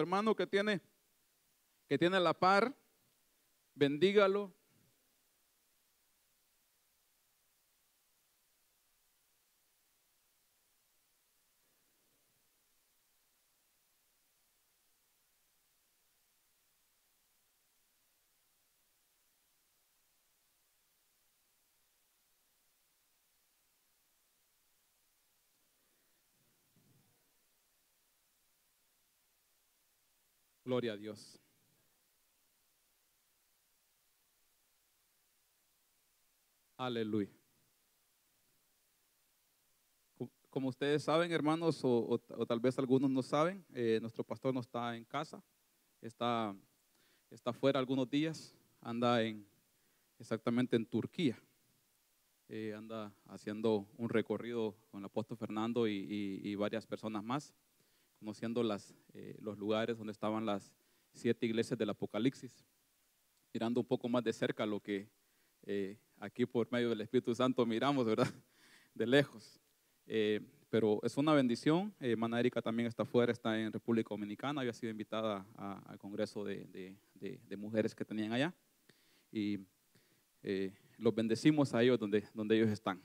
hermano que tiene, que tiene la par, bendígalo, Gloria a Dios. Aleluya. Como ustedes saben, hermanos, o, tal vez algunos no saben, eh, nuestro pastor no está en casa, está, está fuera algunos días, anda en, exactamente en Turquía. Eh, anda haciendo un recorrido con el apóstol Fernando y varias personas más conociendo eh, los lugares donde estaban las siete iglesias del Apocalipsis, mirando un poco más de cerca lo que eh, aquí por medio del Espíritu Santo miramos, ¿verdad? De lejos. Eh, pero es una bendición. Eh, Erika también está afuera, está en República Dominicana, había sido invitada al Congreso de, de, mujeres que tenían allá. Y los bendecimos a ellos donde, donde ellos están.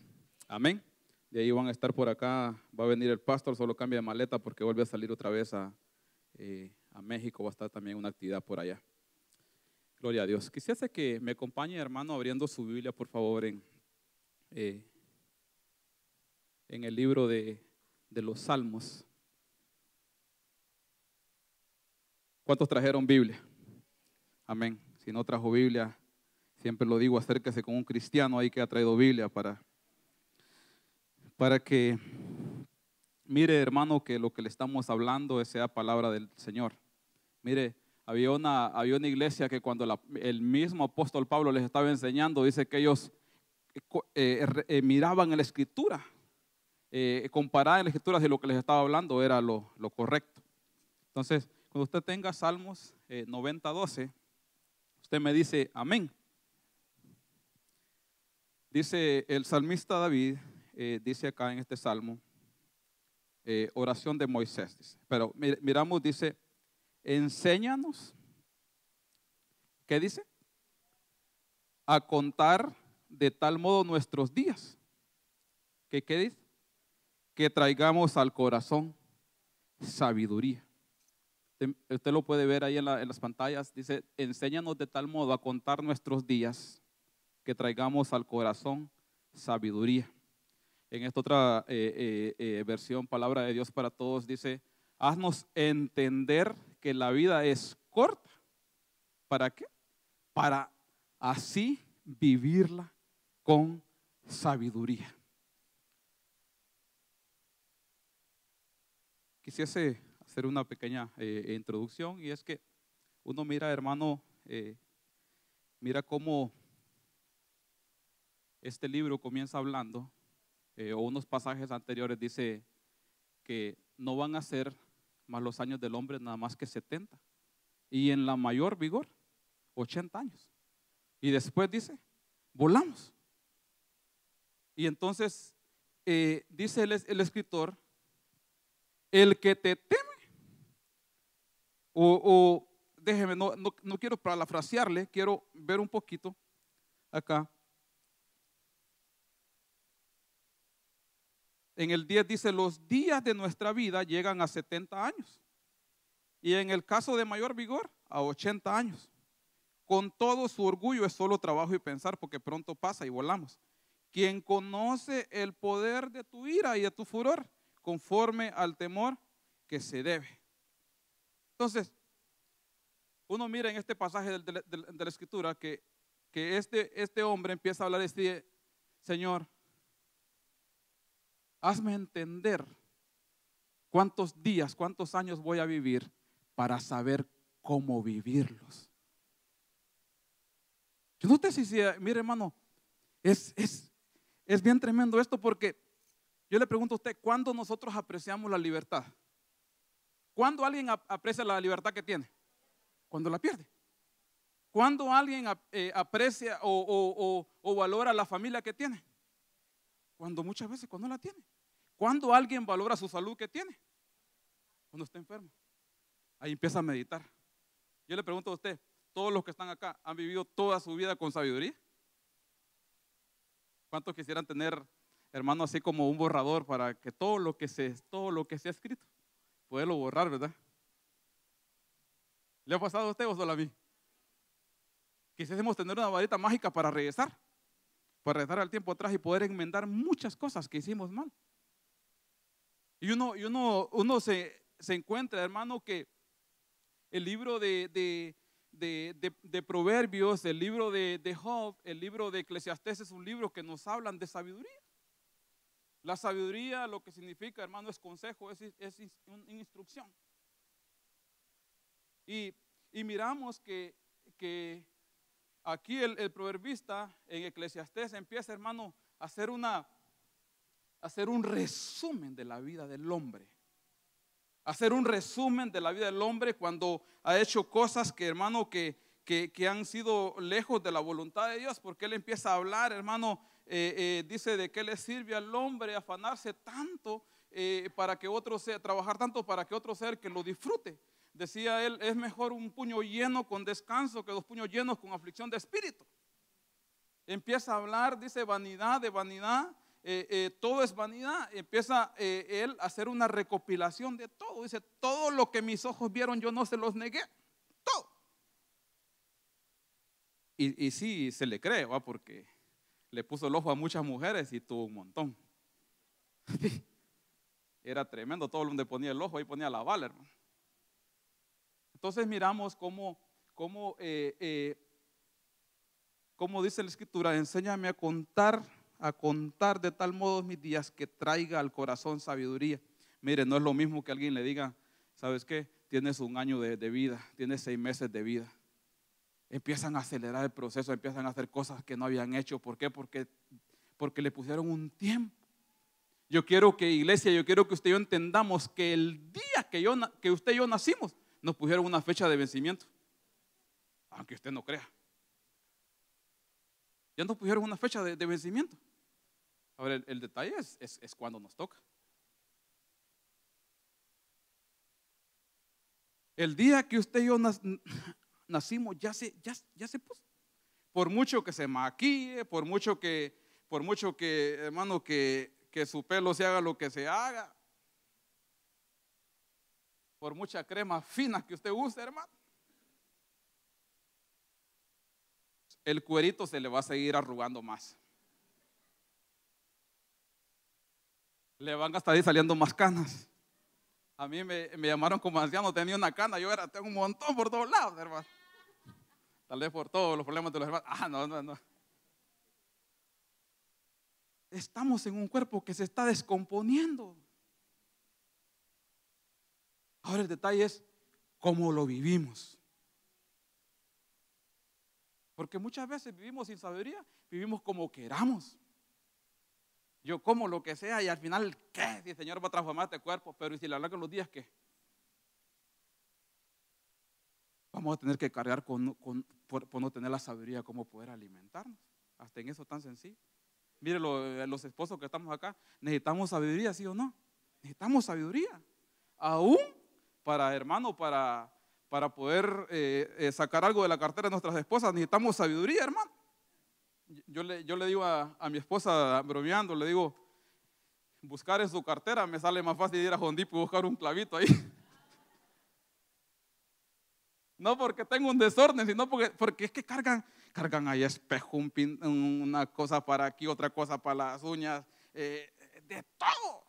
Amén. De ahí van a estar por acá, va a venir el pastor, solo cambia de maleta porque vuelve a salir otra vez eh, a, México, va a estar también una actividad por allá. Gloria a Dios. Quisiese que me acompañe, hermano, abriendo su Biblia, por favor, en, eh, en el libro de, de los Salmos. ¿Cuántos trajeron Biblia? Amén. Si no trajo Biblia, siempre lo digo, acérquese con un cristiano ahí que ha traído Biblia para para que mire, hermano, que lo que le estamos hablando sea palabra del Señor. Mire, había una, había una iglesia que cuando el mismo apóstol Pablo les estaba enseñando, dice que ellos eh, eh, eh, miraban la escritura, comparaban las la escritura lo que les estaba hablando era lo, lo correcto. Entonces, cuando usted tenga Salmos 90, 12, usted me dice amén. Dice el salmista David, eh, dice acá en este salmo, eh, oración de Moisés, Pero miramos, dice, enséñanos, ¿qué dice? A contar de tal modo nuestros días. ¿Qué, dice? Que traigamos al corazón sabiduría. Usted lo puede ver ahí en las pantallas, dice, enséñanos de tal modo a contar nuestros días que traigamos al corazón sabiduría en esta otra eh, eh, eh, versión, palabra de Dios para todos, dice, haznos entender que la vida es corta. ¿Para qué? Para así vivirla con sabiduría. Quisiese hacer una pequeña introducción y es que uno mira, hermano, mira cómo este libro comienza hablando eh, o unos pasajes anteriores dice que no van a ser más los años del hombre nada más que 70. Y en la mayor vigor, 80 años. Y después dice, volamos. Y entonces eh, dice el, escritor, el que te teme, o, déjeme, no, no, no quiero parafrasearle, quiero ver un poquito acá. En el 10 dice, los días de nuestra vida llegan a 70 años. Y en el caso de mayor vigor, a 80 años. Con todo su orgullo es solo trabajo y pensar porque pronto pasa y volamos. Quien conoce el poder de tu ira y de tu furor conforme al temor que se debe. Entonces, uno mira en este pasaje de, la, escritura que, que este, este hombre empieza a hablar y dice, Señor, hazme entender cuántos días, cuántos años voy a vivir para saber cómo vivirlos. Yo no sé si, mire hermano, es, bien tremendo esto porque yo le pregunto a usted, ¿cuándo nosotros apreciamos la libertad? ¿Cuándo alguien aprecia la libertad que tiene? Cuando la pierde. ¿Cuándo alguien eh, aprecia o, o valora la familia que tiene? Cuando muchas veces, cuando la tiene. Cuando alguien valora su salud que tiene. Cuando está enfermo. Ahí empieza a meditar. Yo le pregunto a usted, todos los que están acá, ¿han vivido toda su vida con sabiduría? ¿Cuántos quisieran tener, hermano, así como un borrador para que todo lo que se, todo lo que se ha escrito, poderlo borrar, ¿verdad? ¿Le ha pasado a usted o solo a mí? Quisiésemos tener una varita mágica para regresar para regresar al tiempo atrás y poder enmendar muchas cosas que hicimos mal. Y uno, y se, encuentra, hermano, que el libro de, Proverbios, el libro de, Job, el libro de Eclesiastes es un libro que nos hablan de sabiduría. La sabiduría lo que significa, hermano, es consejo, es, instrucción. Y, miramos que aquí el, proverbista en Eclesiastés empieza, hermano, a hacer, una, a hacer un resumen de la vida del hombre. hacer un resumen de la vida del hombre cuando ha hecho cosas que, hermano, que, han sido lejos de la voluntad de Dios, porque él empieza a hablar, hermano, eh, eh, dice de qué le sirve al hombre afanarse tanto eh, para que otro sea, trabajar tanto para que otro ser que lo disfrute. Decía él, es mejor un puño lleno con descanso que dos puños llenos con aflicción de espíritu. Empieza a hablar, dice vanidad de vanidad, eh, eh, todo es vanidad. Empieza eh, él a hacer una recopilación de todo. Dice, todo lo que mis ojos vieron yo no se los negué. Todo. Y, y sí, se le cree, ¿va? porque le puso el ojo a muchas mujeres y tuvo un montón. Era tremendo todo donde ponía el ojo, ahí ponía la bala, hermano. Entonces miramos cómo, eh, eh, cómo, dice la escritura, enséñame a contar, a contar de tal modo mis días que traiga al corazón sabiduría. Mire, no es lo mismo que alguien le diga, ¿sabes qué? Tienes un año de, vida, tienes seis meses de vida. Empiezan a acelerar el proceso, empiezan a hacer cosas que no habían hecho. ¿Por qué? Porque, porque le pusieron un tiempo. Yo quiero que iglesia, yo quiero que usted y yo entendamos que el día que, yo, que usted y yo nacimos nos pusieron una fecha de vencimiento. Aunque usted no crea. Ya nos pusieron una fecha de, vencimiento. Ahora, el, el detalle es, es, cuando nos toca. El día que usted y yo nacimos ya se, ya, se puso. Por mucho que se maquille, por mucho que, por mucho que, hermano, que, que su pelo se haga lo que se haga, por mucha crema fina que usted use, hermano. El cuerito se le va a seguir arrugando más. Le van a estar ahí saliendo más canas. A mí me, llamaron como anciano, tenía una cana, yo era, tengo un montón por todos lados, hermano. Tal vez por todos los problemas de los hermanos. Ah, no, no, no. Estamos en un cuerpo que se está descomponiendo. Ahora el detalle es cómo lo vivimos. Porque muchas veces vivimos sin sabiduría, vivimos como queramos. Yo como lo que sea y al final, ¿qué? Si el Señor va a transformar este cuerpo, pero ¿y si le con los días, qué? Vamos a tener que cargar por, no tener la sabiduría cómo poder alimentarnos. Hasta en eso tan sencillo. Mire, eh, los esposos que estamos acá, necesitamos sabiduría, ¿sí o no? Necesitamos sabiduría. Aún para hermano, para, para poder eh, eh, sacar algo de la cartera de nuestras esposas, necesitamos sabiduría, hermano. Yo le, yo le digo a, mi esposa, bromeando, le digo, buscar en su cartera me sale más fácil ir a Hondipo y buscar un clavito ahí. No porque tengo un desorden, sino porque, porque es que cargan, cargan ahí espejo, un pin, una cosa para aquí, otra cosa para las uñas, eh, de todo.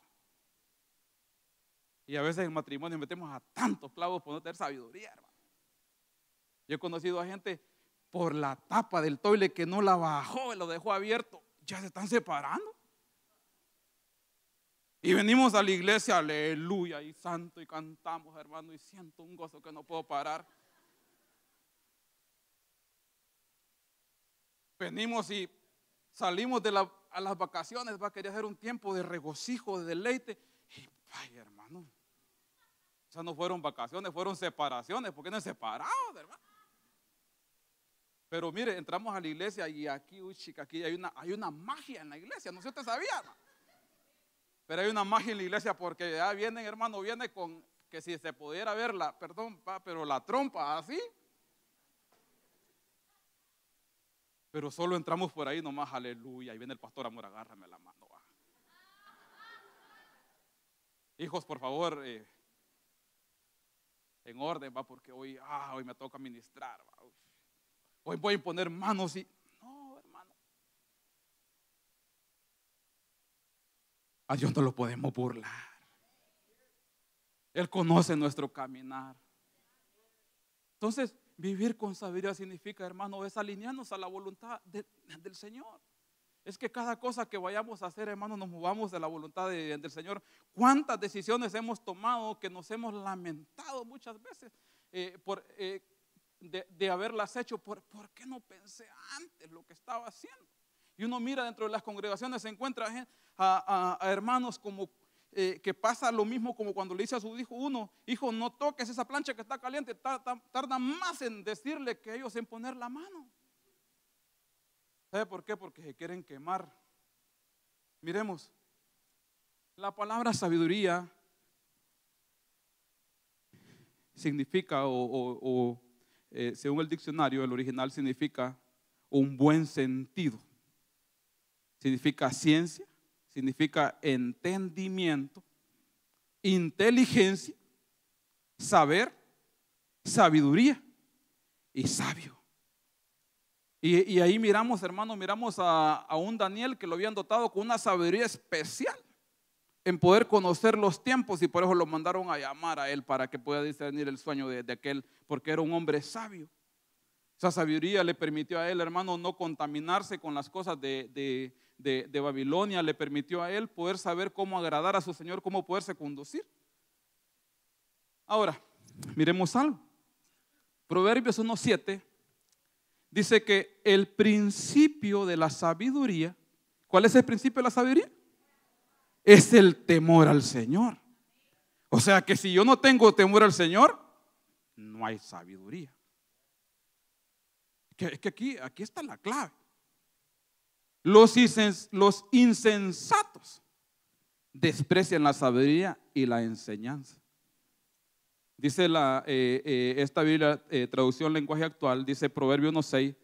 Y a veces en matrimonio metemos a tantos clavos por no tener sabiduría, hermano. Yo he conocido a gente por la tapa del toile que no la bajó, y lo dejó abierto. Ya se están separando. Y venimos a la iglesia, aleluya y santo, y cantamos, hermano, y siento un gozo que no puedo parar. Venimos y salimos a las vacaciones, va a querer hacer un tiempo de regocijo, de deleite. Y, ay, hermano, o sea, no fueron vacaciones, fueron separaciones, porque no es hermano. Pero mire, entramos a la iglesia y aquí, uy, chica, aquí hay una, hay una magia en la iglesia, no sé si usted sabía, Pero hay una magia en la iglesia porque ya vienen, hermano, viene con que si se pudiera ver la, perdón, pero la trompa así. ¿ah, pero solo entramos por ahí nomás, aleluya. Y viene el pastor amor, agárrame la mano. Va. Hijos, por favor, eh, en orden, va, porque hoy, ah, hoy me toca ministrar, hoy voy a imponer manos y... No, hermano. A Dios no lo podemos burlar. Él conoce nuestro caminar. Entonces, vivir con sabiduría significa, hermano, es alinearnos a la voluntad del Señor. Es que cada cosa que vayamos a hacer, hermanos, nos movamos de la voluntad del Señor. ¿Cuántas decisiones hemos tomado que nos hemos lamentado muchas veces eh, eh, de, haberlas hecho? Por, qué no pensé antes lo que estaba haciendo? Y uno mira dentro de las congregaciones, se encuentra eh, a, hermanos como que pasa lo mismo como cuando le dice a su hijo uno, hijo, no toques esa plancha que está caliente, tarda más en decirle que ellos en poner la mano. ¿Sabe por qué? Porque se quieren quemar. Miremos, la palabra sabiduría significa, o, eh, según el diccionario, el original significa un buen sentido. Significa ciencia, significa entendimiento, inteligencia, saber, sabiduría y sabio. Y, ahí miramos, hermano, miramos a, un Daniel que lo habían dotado con una sabiduría especial en poder conocer los tiempos y por eso lo mandaron a llamar a él para que pueda discernir el sueño de, aquel, porque era un hombre sabio. Esa sabiduría le permitió a él, hermano, no contaminarse con las cosas de, de, Babilonia, le permitió a él poder saber cómo agradar a su Señor, cómo poderse conducir. Ahora, miremos algo. Proverbios 1.7 dice que el principio de la sabiduría, ¿cuál es el principio de la sabiduría? Es el temor al Señor. O sea que si yo no tengo temor al Señor, no hay sabiduría. Es que aquí, aquí está la clave. los insensatos desprecian la sabiduría y la enseñanza. Dice la, eh, eh, esta Biblia, eh, traducción lenguaje actual, dice Proverbio 1.6,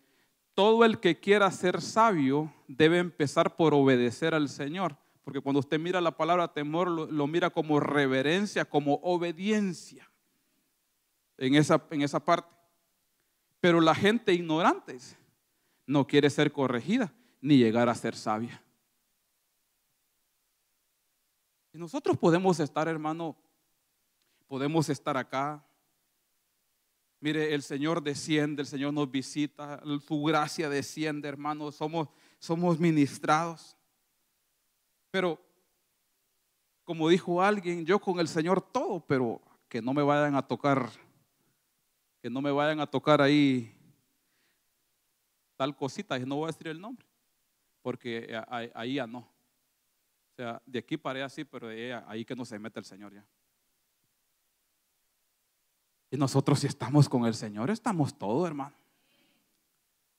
todo el que quiera ser sabio debe empezar por obedecer al Señor, porque cuando usted mira la palabra temor, lo, mira como reverencia, como obediencia, en esa, en esa parte. Pero la gente ignorante no quiere ser corregida ni llegar a ser sabia. Y nosotros podemos estar, hermano, podemos estar acá. Mire, el Señor desciende, el Señor nos visita, su gracia desciende, hermanos, somos, somos ministrados. Pero, como dijo alguien, yo con el Señor todo, pero que no me vayan a tocar, que no me vayan a tocar ahí tal cosita, y no voy a decir el nombre, porque ahí ya no. O sea, de aquí paré así, pero ahí que no se mete el Señor ya nosotros si estamos con el Señor, estamos todo, hermano.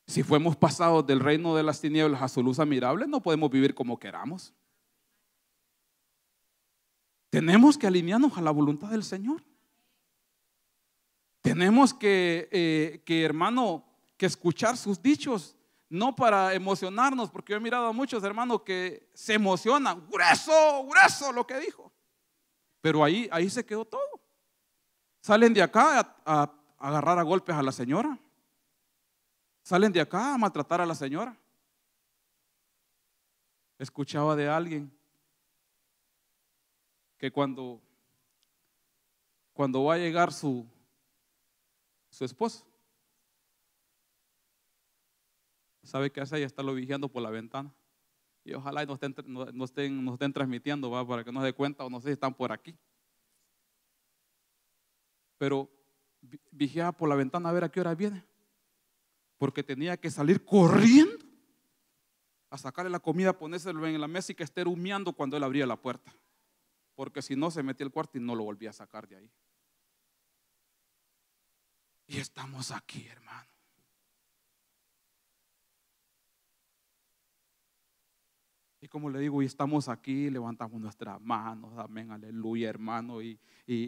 Si fuimos pasados del reino de las tinieblas a su luz admirable, no podemos vivir como queramos. Tenemos que alinearnos a la voluntad del Señor. Tenemos que, eh, que, hermano, que escuchar sus dichos, no para emocionarnos, porque yo he mirado a muchos hermanos que se emocionan, grueso, grueso lo que dijo. Pero ahí, ahí se quedó todo. Salen de acá a, agarrar a golpes a la señora. Salen de acá a maltratar a la señora. Escuchaba de alguien que cuando, cuando va a llegar su, su esposo, ¿sabe que hace? Ella está lo vigiando por la ventana. Y ojalá y nos estén, estén, transmitiendo, ¿va? para que nos dé cuenta, o no sé si están por aquí pero vigiaba por la ventana a ver a qué hora viene, porque tenía que salir corriendo a sacarle la comida, ponérselo en la mesa y que esté humeando cuando él abría la puerta, porque si no se metía el cuarto y no lo volvía a sacar de ahí. Y estamos aquí, hermano. Y como le digo, y estamos aquí, levantamos nuestras manos, amén, aleluya, hermano. Y,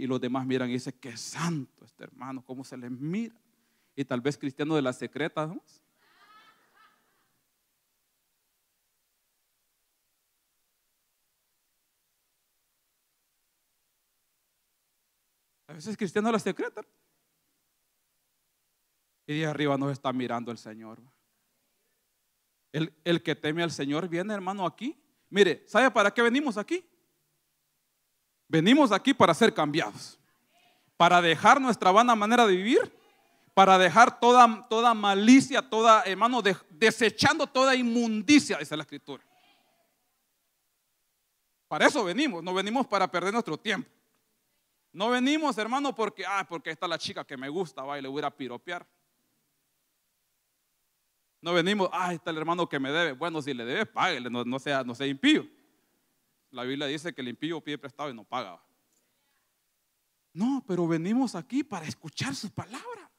los demás miran y dicen, qué santo este hermano, cómo se les mira. Y tal vez cristiano de la secreta, ¿no? A veces cristiano de la secreta. Y de arriba nos está mirando el Señor. El, que teme al Señor viene, hermano, aquí. Mire, ¿sabe para qué venimos aquí? Venimos aquí para ser cambiados, para dejar nuestra vana manera de vivir, para dejar toda, toda malicia, toda, hermano, desechando toda inmundicia, dice la escritura. Para eso venimos, no venimos para perder nuestro tiempo. No venimos, hermano, porque, ah, porque está la chica que me gusta, va y le voy a piropear. No venimos, ah, está el hermano que me debe. Bueno, si le debe, páguele, no, sea, no sea impío. La Biblia dice que el impío pide prestado y no paga. No, pero venimos aquí para escuchar su palabra.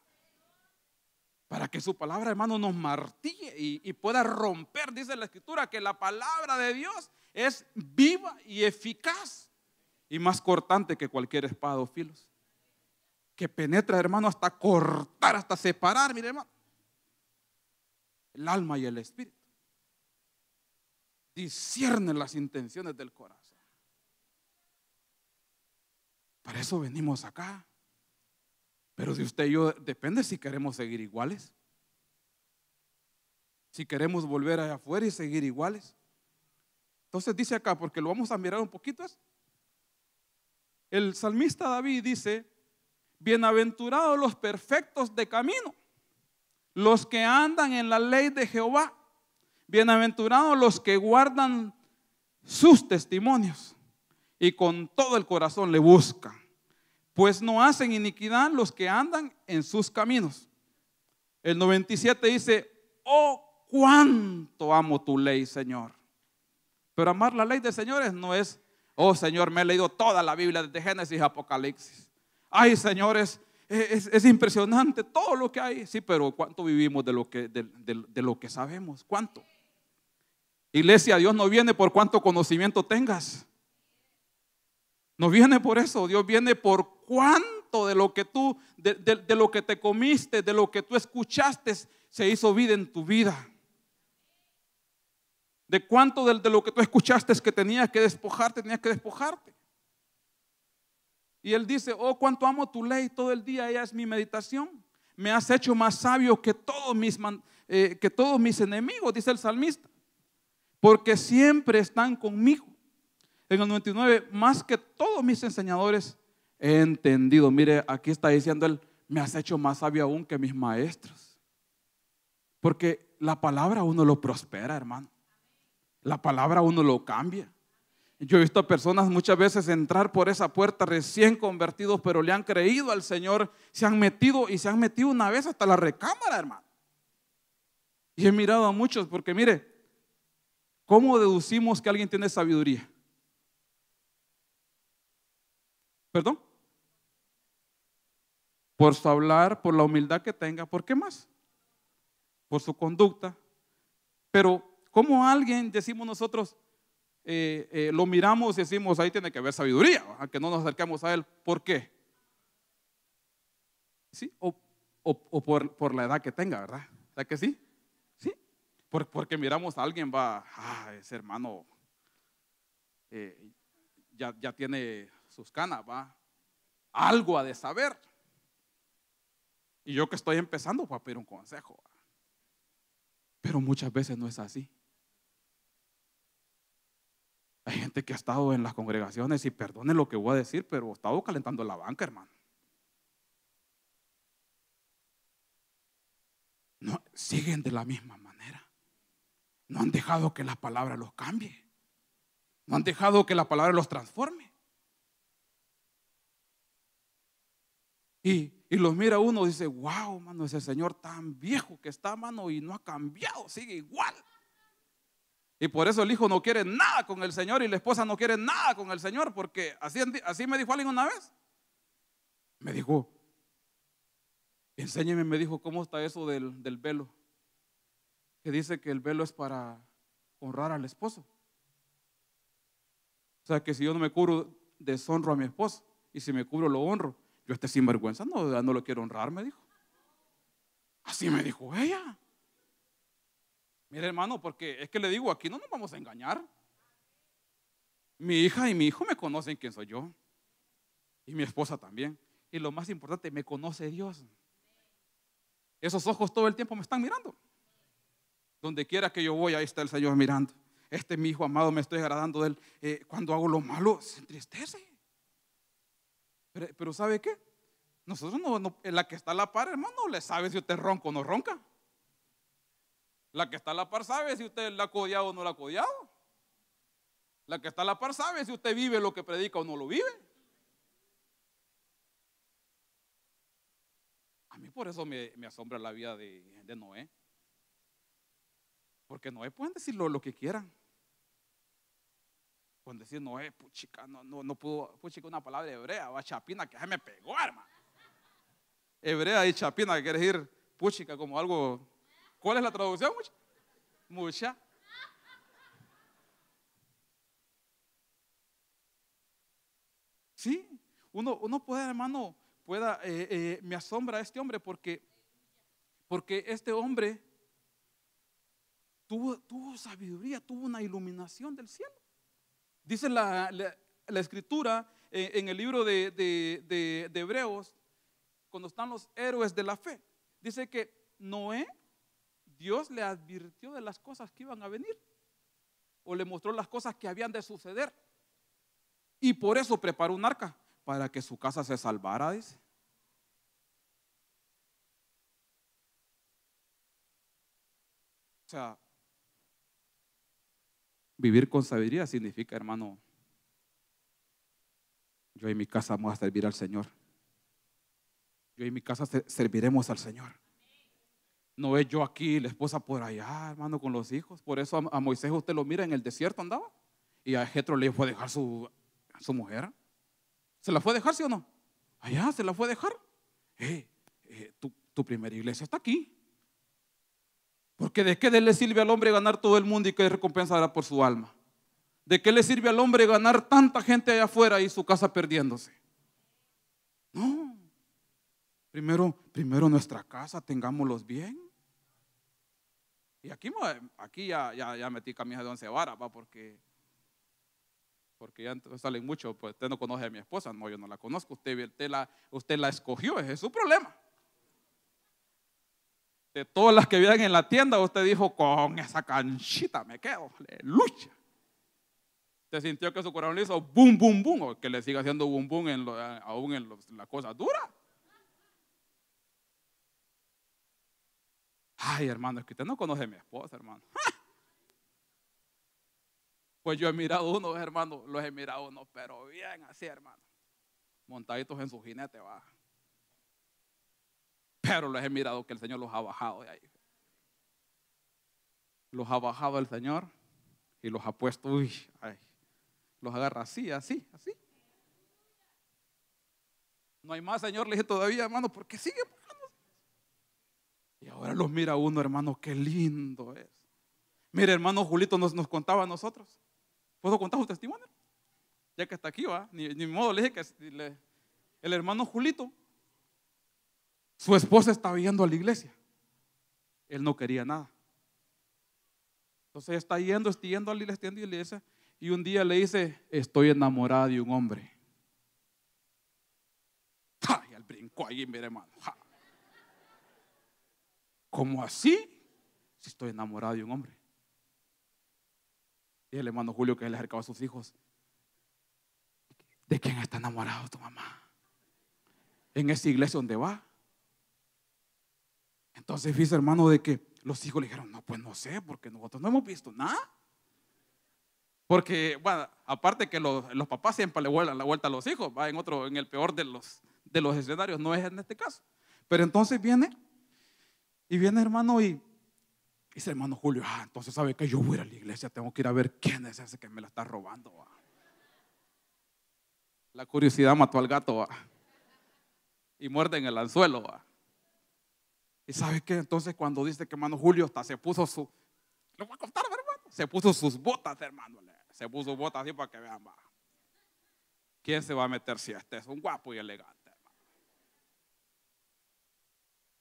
Para que su palabra, hermano, nos martille y, pueda romper, dice la escritura, que la palabra de Dios es viva y eficaz y más cortante que cualquier espada o filos. Que penetra, hermano, hasta cortar, hasta separar, mire, hermano el alma y el espíritu. disciernen las intenciones del corazón. Para eso venimos acá. Pero de usted y yo depende si queremos seguir iguales. Si queremos volver allá afuera y seguir iguales. Entonces dice acá, porque lo vamos a mirar un poquito. Es, el salmista David dice, bienaventurados los perfectos de camino, los que andan en la ley de Jehová, bienaventurados los que guardan sus testimonios y con todo el corazón le buscan, pues no hacen iniquidad los que andan en sus caminos. El 97 dice, oh, cuánto amo tu ley, Señor. Pero amar la ley de señores no es, oh Señor, me he leído toda la Biblia desde Génesis a Apocalipsis. Ay, señores, es, impresionante todo lo que hay. Sí, pero ¿cuánto vivimos de lo que, de, lo que sabemos? ¿Cuánto? Iglesia, Dios no viene por cuánto conocimiento tengas. No viene por eso, Dios viene por cuánto de lo que tú, de, de, lo que te comiste, de lo que tú escuchaste, se hizo vida en tu vida. De cuánto de, de lo que tú escuchaste es que tenías que despojarte, tenías que despojarte. Y él dice, oh, cuánto amo tu ley todo el día, ella es mi meditación. Me has hecho más sabio que todos mis, eh, que todos mis enemigos, dice el salmista, porque siempre están conmigo. En el 99, más que todos mis enseñadores, he entendido. Mire, aquí está diciendo él, me has hecho más sabio aún que mis maestros. Porque la palabra uno lo prospera, hermano. La palabra uno lo cambia. Yo he visto a personas muchas veces entrar por esa puerta recién convertidos, pero le han creído al Señor, se han metido y se han metido una vez hasta la recámara, hermano. Y he mirado a muchos, porque mire, ¿cómo deducimos que alguien tiene sabiduría? ¿Perdón? Por su hablar, por la humildad que tenga, ¿por qué más? Por su conducta. Pero, ¿cómo alguien, decimos nosotros, eh, eh, lo miramos y decimos, ahí tiene que haber sabiduría, Aunque no nos acerquemos a él. ¿Por qué? ¿Sí? O, por, la edad que tenga, ¿verdad? sea que sí? ¿Sí? porque miramos a alguien, va, ah, ese hermano eh, ya, ya tiene sus canas, va, algo ha de saber. Y yo que estoy empezando, para pedir un consejo. Pero muchas veces no es así. Hay gente que ha estado en las congregaciones y perdone lo que voy a decir, pero estado calentando la banca, hermano. siguen de la misma manera. No han dejado que la palabra los cambie. No han dejado que la palabra los transforme. Y, los mira uno y dice, wow, mano, ese Señor tan viejo que está, mano, y no ha cambiado, sigue igual. Y por eso el hijo no quiere nada con el Señor y la esposa no quiere nada con el Señor, porque así, así me dijo alguien una vez. Me dijo, enséñeme, me dijo, ¿cómo está eso del, velo? Que dice que el velo es para honrar al esposo. O sea, que si yo no me cubro, deshonro a mi esposo. Y si me cubro, lo honro. Yo este sinvergüenza no, no lo quiero honrar, me dijo. Así me dijo ella. Mire hermano, porque es que le digo, aquí no nos vamos a engañar. Mi hija y mi hijo me conocen quién soy yo. Y mi esposa también. Y lo más importante, me conoce Dios. Esos ojos todo el tiempo me están mirando. Donde quiera que yo voy, ahí está el Señor mirando. Este mi hijo amado, me estoy agradando de él. Eh, cuando hago lo malo, se entristece. Pero, ¿sabe qué? Nosotros en la que está la par, hermano, le sabe si usted ronco o no ronca. La que está a la par sabe si usted la ha codiado o no la ha codiado. La que está a la par sabe si usted vive lo que predica o no lo vive. A mí por eso me, asombra la vida de, Noé. Porque Noé pueden decir lo que quieran. Pueden decir Noé, puchica, no, no, no pudo, puchica, una palabra hebrea, va chapina, que se me pegó, hermano. Hebrea y chapina, que quiere decir puchica, como algo ¿Cuál es la traducción? Mucha. Sí, uno, uno puede, hermano, pueda, eh, eh, me asombra este hombre porque, porque este hombre tuvo, tuvo sabiduría, tuvo una iluminación del cielo. Dice la, escritura eh, en el libro de Hebreos, cuando están los héroes de la fe, dice que Noé Dios le advirtió de las cosas que iban a venir o le mostró las cosas que habían de suceder. Y por eso preparó un arca para que su casa se salvara, dice. O sea, vivir con sabiduría significa, hermano, yo en mi casa vamos a servir al Señor. Yo en mi casa serviremos al Señor. No es yo aquí, la esposa por allá, hermano, con los hijos. Por eso a, Moisés usted lo mira en el desierto andaba. Y a Jetro le fue a dejar su, su mujer. ¿Se la fue a dejar, sí o no? Allá, ¿se la fue a dejar? Eh, eh tu, primera iglesia está aquí. Porque de qué le sirve al hombre ganar todo el mundo y qué recompensa dará por su alma. ¿De qué le sirve al hombre ganar tanta gente allá afuera y su casa perdiéndose? No. Primero, primero nuestra casa, tengámoslos bien. Y aquí, aquí ya, ya, metí camisa de once varas, va, porque, porque ya salen muchos, pues usted no conoce a mi esposa, no, yo no la conozco, usted, la, escogió, ese es su problema. De todas las que viven en la tienda, usted dijo, con esa canchita me quedo, lucha. Usted sintió que su corazón le hizo boom, bum, bum, o que le siga haciendo bum, bum aún en las cosas duras. Ay, hermano, es que usted no conoce a mi esposa, hermano. Pues yo he mirado unos, hermano, los he mirado uno, pero bien así, hermano. Montaditos en su jinete, va. Pero los he mirado que el Señor los ha bajado de ahí. Los ha bajado el Señor y los ha puesto, uy, ay, los agarra así, así, así. No hay más, Señor, le dije todavía, hermano, porque sigue. Y ahora los mira uno, hermano, qué lindo es. Mire, hermano Julito nos, contaba a nosotros. ¿Puedo contar su testimonio? Ya que está aquí, va. Ni, modo, le dije que el hermano Julito, su esposa estaba yendo a la iglesia. Él no quería nada. Entonces está yendo, está yendo a la iglesia y un día le dice, estoy enamorada de un hombre. Y al brinco ahí, mire hermano. ¿Cómo así? Si estoy enamorado de un hombre. Y el hermano Julio que le acercaba a sus hijos. ¿De quién está enamorado tu mamá? En esa iglesia donde va. Entonces dice hermano de que los hijos le dijeron, no, pues no sé, porque nosotros no hemos visto nada. Porque, bueno, aparte que los, los papás siempre le vuelan la vuelta a los hijos, va en otro, en el peor de los, de los escenarios, no es en este caso. Pero entonces viene y viene hermano y dice hermano Julio, ah, entonces sabe que yo voy a ir a la iglesia, tengo que ir a ver quién es ese que me la está robando. Ah". La curiosidad mató al gato ah. y muerde en el anzuelo. Ah. Y sabe que entonces cuando dice que hermano Julio hasta se puso su, lo voy a contar hermano, se puso sus botas hermano, se puso botas así para que vean. ¿Quién se va a meter si este es un guapo y elegante?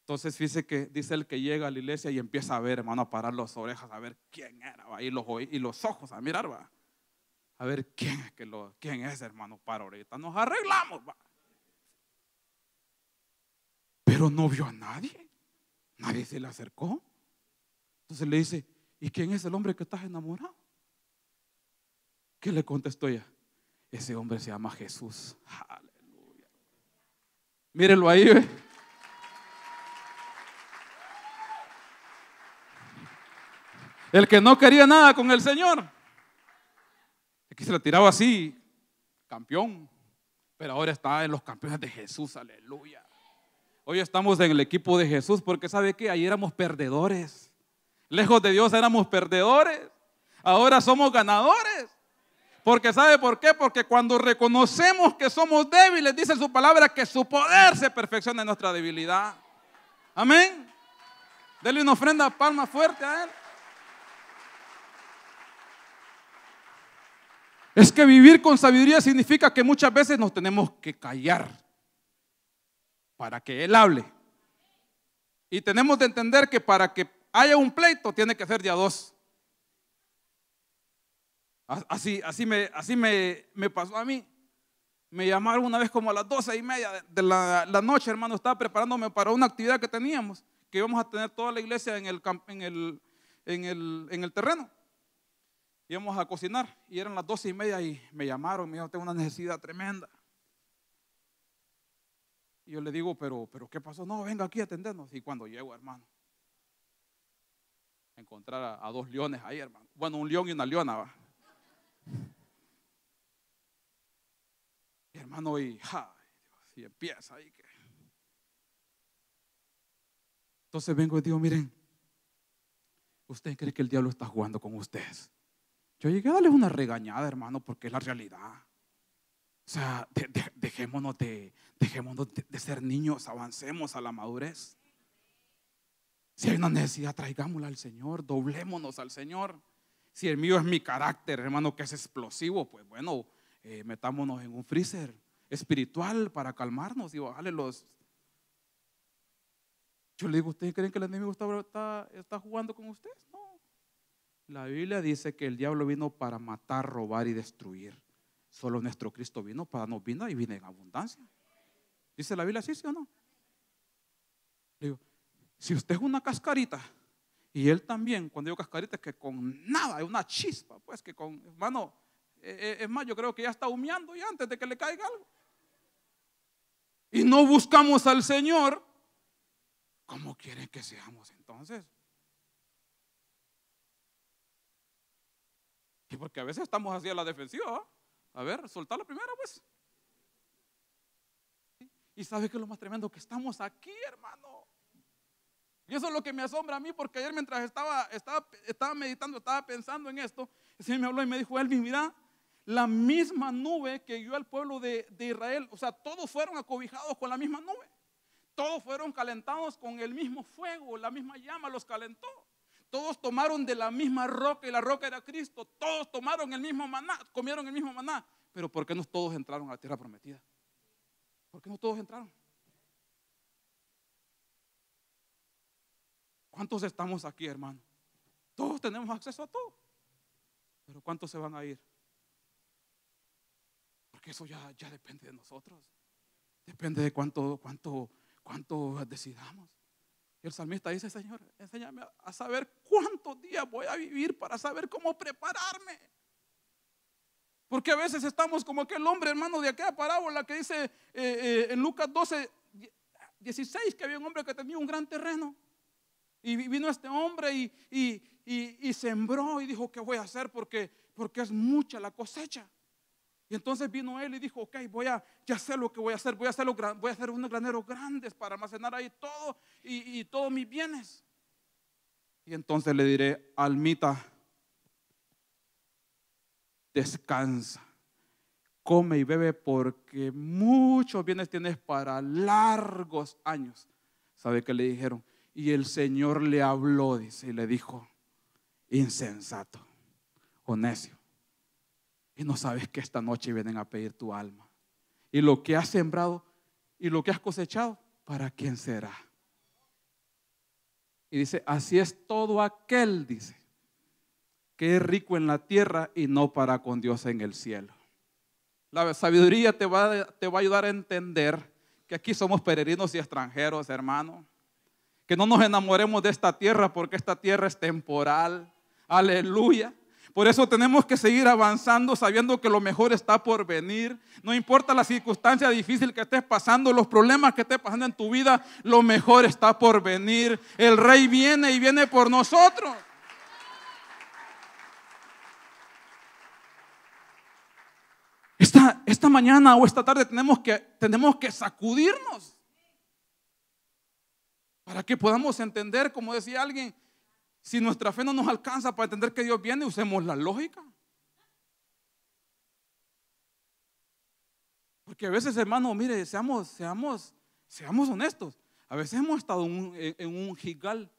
Entonces fíjese que dice el que llega a la iglesia y empieza a ver, hermano, a parar las orejas, a ver quién era, va, y los, y los ojos, a mirar, va. A ver quién es, que quién es, hermano, para ahorita. Nos arreglamos, va. Pero no vio a nadie. Nadie se le acercó. Entonces le dice, ¿y quién es el hombre que estás enamorado? ¿Qué le contestó ella? Ese hombre se llama Jesús. Aleluya. Mírelo ahí, ve. El que no quería nada con el Señor. Aquí se lo tiraba así, campeón. Pero ahora está en los campeones de Jesús, aleluya. Hoy estamos en el equipo de Jesús porque sabe que ahí éramos perdedores. Lejos de Dios éramos perdedores. Ahora somos ganadores. Porque sabe por qué? Porque cuando reconocemos que somos débiles, dice su palabra que su poder se perfecciona en nuestra debilidad. Amén. Dele una ofrenda, palma fuerte a Él. Es que vivir con sabiduría significa que muchas veces nos tenemos que callar para que Él hable. Y tenemos de entender que para que haya un pleito tiene que ser de dos. Así, así, me, así me, pasó a mí. Me llamaron una vez como a las doce y media de la, noche, hermano. Estaba preparándome para una actividad que teníamos, que íbamos a tener toda la iglesia en el, en en el, en el terreno íbamos a cocinar y eran las doce y media y me llamaron, me dijo, tengo una necesidad tremenda. Y yo le digo, pero, pero ¿qué pasó? No, venga aquí a atendernos. Y cuando llego, hermano, encontrar a, dos leones ahí, hermano. Bueno, un león y una leona, Y hermano, y, y empieza ahí. Que... Entonces vengo y digo, miren, usted cree que el diablo está jugando con ustedes? Yo llegué a darles una regañada, hermano, porque es la realidad. O sea, dejémonos, de, de, ser niños, avancemos a la madurez. Si hay una necesidad, traigámosla al Señor, doblémonos al Señor. Si el mío es mi carácter, hermano, que es explosivo, pues bueno, eh, metámonos en un freezer espiritual para calmarnos y bajarle los... Yo le digo, ¿ustedes creen que el enemigo está, está jugando con ustedes? La Biblia dice que el diablo vino para matar, robar y destruir. Solo nuestro Cristo vino para nos vino y vino en abundancia. Dice la Biblia, sí, o no. Le digo, si usted es una cascarita, y él también, cuando digo cascarita, es que con nada, es una chispa, pues que con, hermano, eh, eh, es más, yo creo que ya está humeando ya antes de que le caiga algo. Y no buscamos al Señor, ¿cómo quieren que seamos entonces? Y porque a veces estamos así a la defensiva. A ver, soltar la primera, pues. Y sabe que lo más tremendo que estamos aquí, hermano. Y eso es lo que me asombra a mí, porque ayer mientras estaba, estaba, estaba meditando, estaba pensando en esto, el Señor me habló y me dijo, Elvin, mira, la misma nube que guió al pueblo de Israel, o sea, todos fueron acobijados con la misma nube, todos fueron calentados con el mismo fuego, la misma llama los calentó. Todos tomaron de la misma roca y la roca era Cristo. Todos tomaron el mismo maná, comieron el mismo maná. Pero ¿por qué no todos entraron a la tierra prometida? ¿Por qué no todos entraron? ¿Cuántos estamos aquí, hermano? Todos tenemos acceso a todo. Pero ¿cuántos se van a ir? Porque eso ya, ya depende de nosotros. Depende de cuánto, cuánto, cuánto decidamos. Y el salmista dice, Señor, enséñame a saber cuántos días voy a vivir para saber cómo prepararme. Porque a veces estamos como aquel hombre, hermano, de aquella parábola que dice eh, eh, en Lucas 12, 16, que había un hombre que tenía un gran terreno. Y vino este hombre y, sembró y dijo, ¿qué voy a hacer? Porque, porque es mucha la cosecha. Y entonces vino él y dijo, ok, voy a, ya sé lo que voy a hacer, voy a hacer, voy a hacer unos graneros grandes para almacenar ahí todo y, y todos mis bienes. Y entonces le diré, almita, descansa, come y bebe porque muchos bienes tienes para largos años. ¿Sabe qué le dijeron? Y el Señor le habló, dice, y le dijo, insensato o necio. Y no sabes que esta noche vienen a pedir tu alma. Y lo que has sembrado y lo que has cosechado, ¿para quién será? Y dice, así es todo aquel, dice, que es rico en la tierra y no para con Dios en el cielo. La sabiduría te va, te va a ayudar a entender que aquí somos peregrinos y extranjeros, hermano. Que no nos enamoremos de esta tierra porque esta tierra es temporal. Aleluya. Por eso tenemos que seguir avanzando sabiendo que lo mejor está por venir. No importa la circunstancia difícil que estés pasando, los problemas que estés pasando en tu vida, lo mejor está por venir. El rey viene y viene por nosotros. Esta, esta mañana o esta tarde tenemos que, tenemos que sacudirnos para que podamos entender, como decía alguien, si nuestra fe no nos alcanza para entender que Dios viene, usemos la lógica. Porque a veces, hermano, mire, seamos, seamos, seamos honestos. A veces hemos estado en un jigal.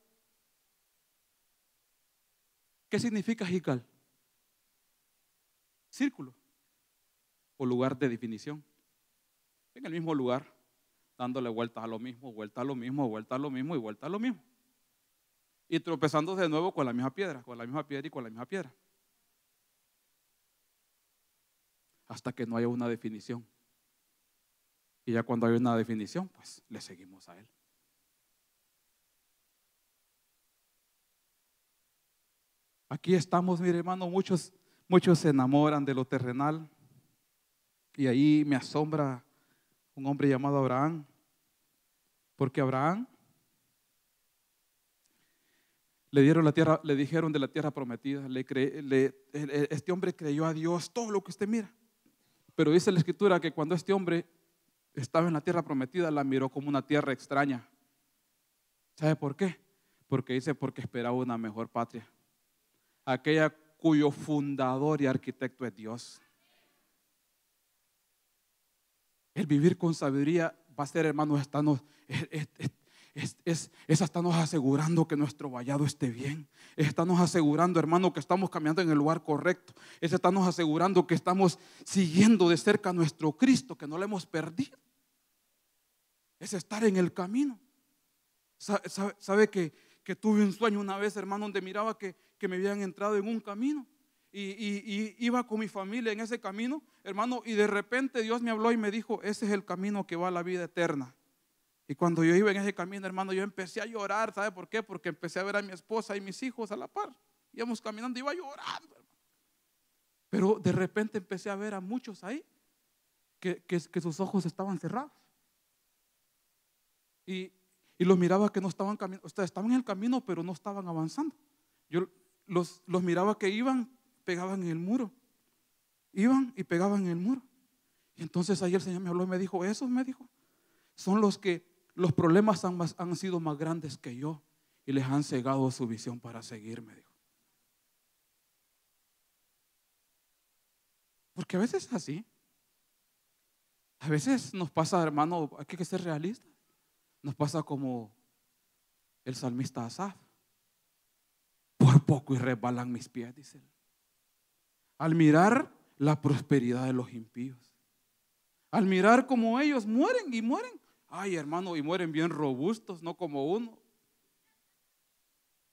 ¿Qué significa jigal? Círculo o lugar de definición. En el mismo lugar, dándole vueltas a lo mismo, vuelta a lo mismo, vuelta a lo mismo y vuelta a lo mismo y tropezando de nuevo con la misma piedra, con la misma piedra y con la misma piedra. Hasta que no haya una definición. Y ya cuando hay una definición, pues le seguimos a él. Aquí estamos, mi hermano, muchos, muchos se enamoran de lo terrenal. Y ahí me asombra un hombre llamado Abraham, porque Abraham le dieron la tierra, le dijeron de la tierra prometida, le e, e, este hombre creyó a Dios, todo lo que usted mira. Pero dice la escritura que cuando este hombre estaba en la tierra prometida, la miró como una tierra extraña. ¿Sabe por qué? Porque dice, porque esperaba una mejor patria. Aquella cuyo fundador y arquitecto es Dios. El vivir con sabiduría va a ser, hermanos, estarnos, e, es, es, es nos asegurando que nuestro vallado esté bien. Es nos asegurando, hermano, que estamos caminando en el lugar correcto. Es nos asegurando que estamos siguiendo de cerca a nuestro Cristo, que no lo hemos perdido. Es estar en el camino. ¿Sabe, que, tuve un sueño una vez, hermano, donde miraba que, me habían entrado en un camino? y, iba con mi familia en ese camino, hermano, y de repente Dios me habló y me dijo, ese es el camino que va a la vida eterna. Y cuando yo iba en ese camino, hermano, yo empecé a llorar, ¿sabe por qué? Porque empecé a ver a mi esposa y mis hijos a la par. Íbamos caminando, iba llorando, Pero de repente empecé a ver a muchos ahí que, que, sus ojos estaban cerrados. Y, los miraba que no estaban caminando, o sea, estaban en el camino, pero no estaban avanzando. Yo los, los miraba que iban, pegaban en el muro. Iban y pegaban en el muro. Y entonces ayer el Señor me habló y me dijo, esos me dijo, son los que los problemas han, sido más grandes que yo y les han cegado su visión para seguirme, dijo. Porque a veces es así. A veces nos pasa, hermano, hay que ser realista. Nos pasa como el salmista Asaf. Por poco y resbalan mis pies, dice él. Al mirar la prosperidad de los impíos. Al mirar como ellos mueren y mueren Ay, hermano, y mueren bien robustos, no como uno.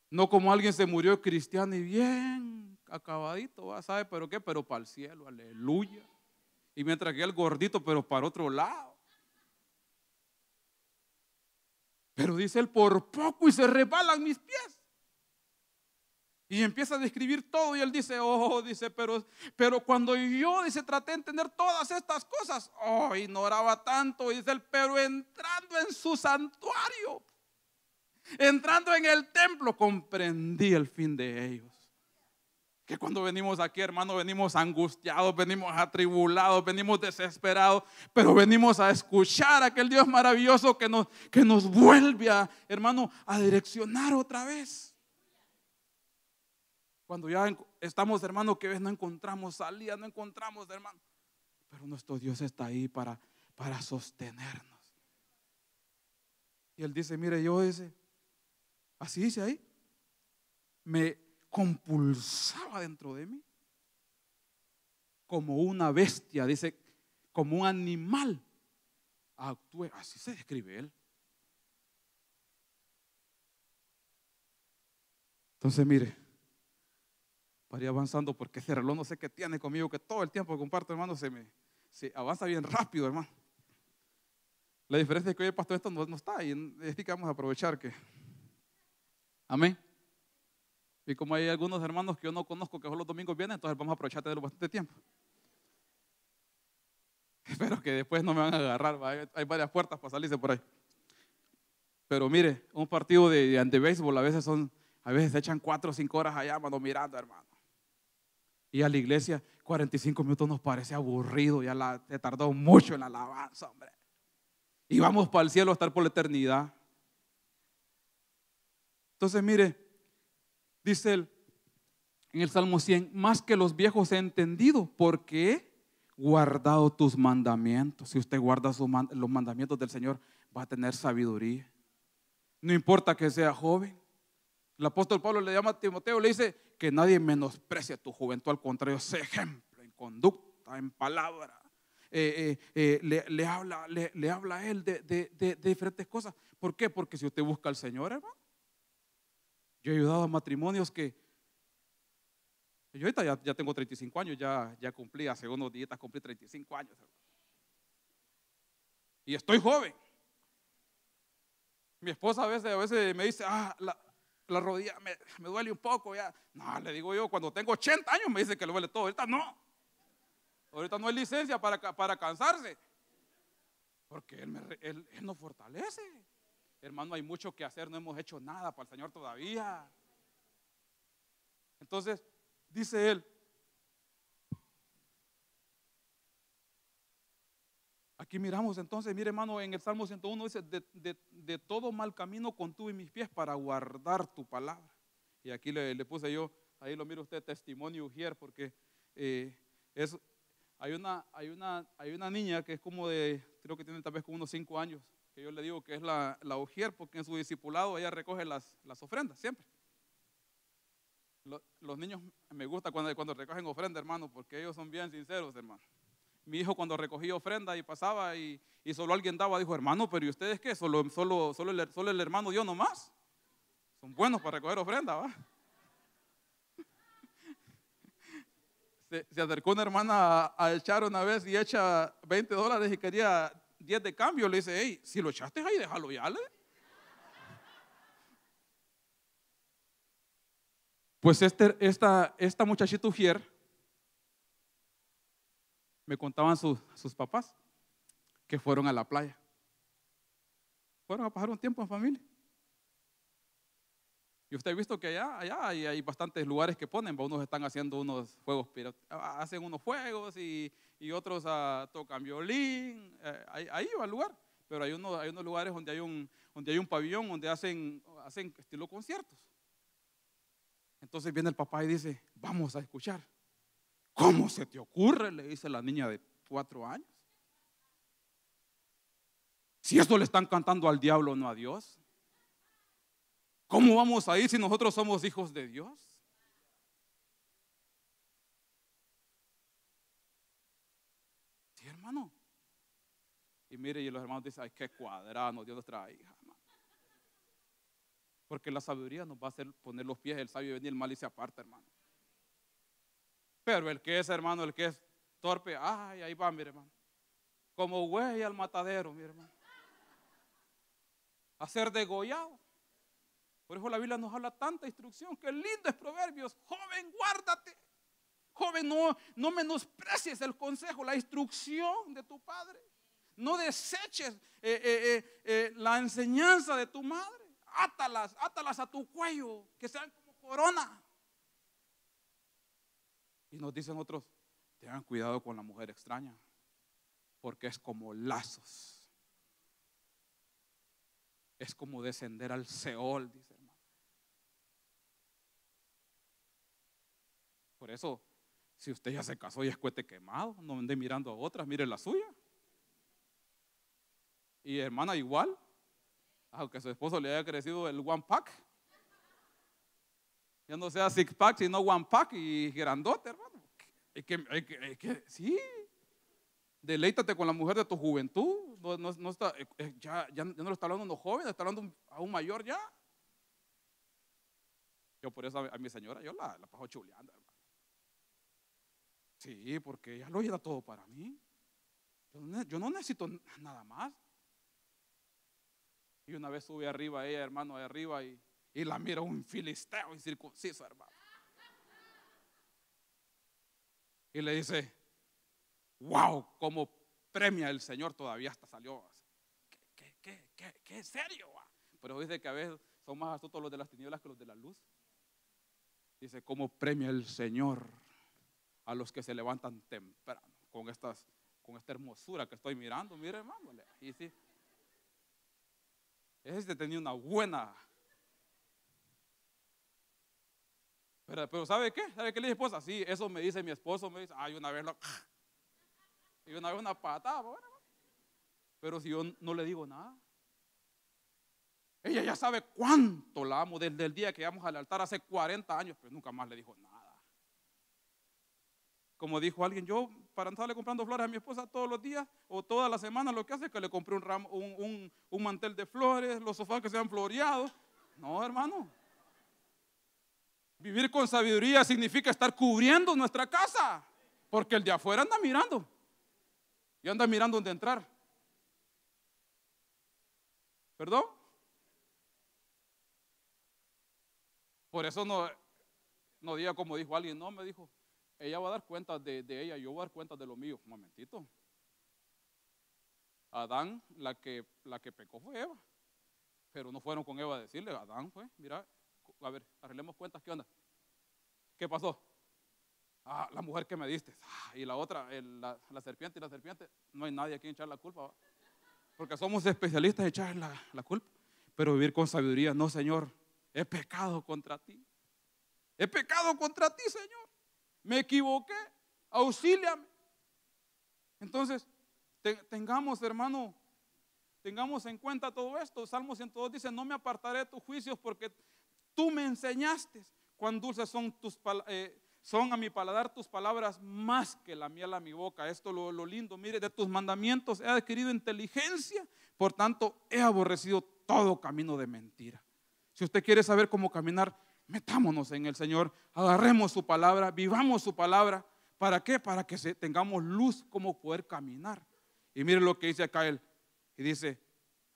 No como alguien se murió cristiano y bien acabadito, ¿sabe? ¿Pero qué? Pero para el cielo, aleluya. Y mientras que el gordito, pero para otro lado. Pero dice él, por poco y se rebalan mis pies. Y empieza a describir todo y él dice, oh, dice, pero, pero cuando yo, dice, traté de entender todas estas cosas, oh, ignoraba tanto, dice él, pero entrando en su santuario, entrando en el templo, comprendí el fin de ellos. Que cuando venimos aquí, hermano, venimos angustiados, venimos atribulados, venimos desesperados, pero venimos a escuchar a aquel Dios maravilloso que nos, que nos vuelve a, hermano, a direccionar otra vez. Cuando ya estamos, hermano, que ves, no encontramos salida, no encontramos, hermano. Pero nuestro Dios está ahí para, para sostenernos. Y Él dice, mire, yo ese, así dice ahí, me compulsaba dentro de mí, como una bestia, dice, como un animal. Actúe, así se describe Él. Entonces, mire para ir avanzando, porque ese reloj no sé qué tiene conmigo, que todo el tiempo que comparto, hermano, se me se avanza bien rápido, hermano. La diferencia es que hoy el pastor esto no, está y es que vamos a aprovechar que. Amén. Y como hay algunos hermanos que yo no conozco que solo los domingos vienen, entonces vamos a aprovechar de bastante tiempo. Espero que después no me van a agarrar, hay, varias puertas para salirse por ahí. Pero mire, un partido de, de, béisbol a veces son, a veces se echan cuatro o cinco horas allá, mano, mirando, hermano. Y a la iglesia, 45 minutos nos parece aburrido, ya la, te tardó mucho en la alabanza, hombre. Y vamos para el cielo a estar por la eternidad. Entonces, mire, dice él en el Salmo 100, más que los viejos he entendido, porque he guardado tus mandamientos. Si usted guarda los mandamientos del Señor, va a tener sabiduría. No importa que sea joven. El apóstol Pablo le llama a Timoteo, le dice, que nadie menosprecie tu juventud, al contrario, sé ejemplo en conducta, en palabra. Eh, eh, eh, le, habla, le, habla a él de, diferentes cosas. ¿Por qué? Porque si usted busca al Señor, hermano, yo he ayudado a matrimonios que... Yo ahorita ya, tengo 35 años, ya, cumplí, hace unos días cumplí 35 años. Y estoy joven. Mi esposa a veces, a veces me dice, ah, la rodilla me, duele un poco ya. No, le digo yo, cuando tengo 80 años me dice que le duele todo. Ahorita no. Ahorita no hay licencia para, para cansarse. Porque él, él nos fortalece. Hermano, hay mucho que hacer, no hemos hecho nada para el Señor todavía. Entonces, dice él, Aquí miramos entonces, mire hermano, en el Salmo 101 dice, de, todo mal camino contuve mis pies para guardar tu palabra. Y aquí le, puse yo, ahí lo mira usted, testimonio Ujier, porque eh, hay, una, hay, una, hay una niña que es como de, creo que tiene tal vez como unos 5 años, que yo le digo que es la, la Ujier, porque en su discipulado ella recoge las, ofrendas siempre. Los, niños me gusta cuando, cuando recogen ofrenda, hermano, porque ellos son bien sinceros, hermano mi hijo cuando recogía ofrenda y pasaba y, solo alguien daba, dijo, hermano, pero ¿y ustedes qué? ¿Solo, solo, solo, el, solo el hermano dio nomás? Son buenos para recoger ofrenda, ¿va? Se, acercó una hermana a, echar una vez y echa 20 dólares y quería 10 de cambio. Le dice, hey, si lo echaste ahí, déjalo ya. ¿le? Pues este, esta, esta muchachita Ujier me contaban sus papás que fueron a la playa. Fueron a pasar un tiempo en familia. Y usted ha visto que allá, hay, bastantes lugares que ponen, unos están haciendo unos juegos, ah, hacen unos juegos y, otros ah, tocan violín, eh, ahí, va el lugar. Pero hay, hay unos lugares donde hay un, donde hay un pabellón, donde hacen, hacen estilo conciertos. Entonces viene el papá y dice, vamos a escuchar. ¿Cómo se te ocurre? Le dice la niña de cuatro años. Si esto le están cantando al diablo, no a Dios. ¿Cómo vamos a ir si nosotros somos hijos de Dios? Sí, hermano. Y mire, y los hermanos dicen, ay, qué cuadrado nos trae hija. Porque la sabiduría nos va a hacer poner los pies del sabio y venir el mal y se aparta, hermano. Pero el que es hermano, el que es torpe, ay, ahí va, mi hermano. Como güey al matadero, mi hermano. A ser degollado. Por eso la Biblia nos habla tanta instrucción. Qué lindo es Proverbios. Joven, guárdate. Joven, no, no menosprecies el consejo, la instrucción de tu padre. No deseches eh, eh, eh, la enseñanza de tu madre. Átalas, átalas a tu cuello, que sean como corona. Y nos dicen otros, tengan cuidado con la mujer extraña, porque es como lazos. Es como descender al Seol, dice hermano. Por eso, si usted ya se casó y es cuete quemado, no ande mirando a otras, mire la suya. Y hermana igual, aunque su esposo le haya crecido el one pack, ya no sea six pack, sino one pack y grandote, hermano. Es que, sí. Deleítate con la mujer de tu juventud. No, eh, eh, ya, no lo está hablando a joven, jóvenes, está hablando a un mayor ya. Yo por eso a, mi señora, yo la, la paso chuleando, Sí, porque ella lo llena todo para mí. Yo no, necesito nada más. Y una vez sube arriba ella, hermano, arriba, y y la mira un filisteo incircunciso, hermano. Y le dice, wow, cómo premia el Señor todavía hasta salió. ¿Qué, qué, serio? Pero dice que a veces son más astutos los de las tinieblas que los de la luz. Dice, cómo premia el Señor a los que se levantan temprano con estas con esta hermosura que estoy mirando, mire hermano, y sí, tenía una buena Pero, ¿sabe qué? ¿Sabe qué le dije esposa? Sí, eso me dice mi esposo, me dice, ay, una vez lo... Y una vez una patada, pero si yo no le digo nada. Ella ya sabe cuánto la amo desde el día que íbamos al altar hace 40 años, pero nunca más le dijo nada. Como dijo alguien, yo para estarle comprando flores a mi esposa todos los días o todas las semanas, lo que hace es que le compré un, ramo, un, un, un mantel de flores, los sofás que se han floreado. No, hermano. Vivir con sabiduría significa estar cubriendo nuestra casa, porque el de afuera anda mirando y anda mirando donde entrar. ¿Perdón? Por eso no, no diga como dijo alguien, no, me dijo, ella va a dar cuenta de, ella, yo voy a dar cuenta de lo mío. Un momentito. Adán, la que, la que pecó fue Eva, pero no fueron con Eva a decirle, Adán fue, mira, a ver, arreglemos cuentas, ¿qué onda? ¿Qué pasó? Ah, la mujer que me diste. Ah, y la otra, la, serpiente y la serpiente. No hay nadie a quien echar la culpa. Porque somos especialistas en echar la, culpa. Pero vivir con sabiduría, no, Señor. He pecado contra ti. He pecado contra ti, Señor. Me equivoqué. Auxíliame. Entonces, tengamos, hermano, tengamos en cuenta todo esto. Salmo 102 dice, no me apartaré de tus juicios porque Tú me enseñaste cuán dulces son tus eh, son a mi paladar tus palabras más que la miel a mi boca. Esto lo, lo lindo, mire, de tus mandamientos he adquirido inteligencia, por tanto he aborrecido todo camino de mentira. Si usted quiere saber cómo caminar, metámonos en el Señor, agarremos su palabra, vivamos su palabra. ¿Para qué? Para que tengamos luz como poder caminar. Y mire lo que dice acá él. Y dice,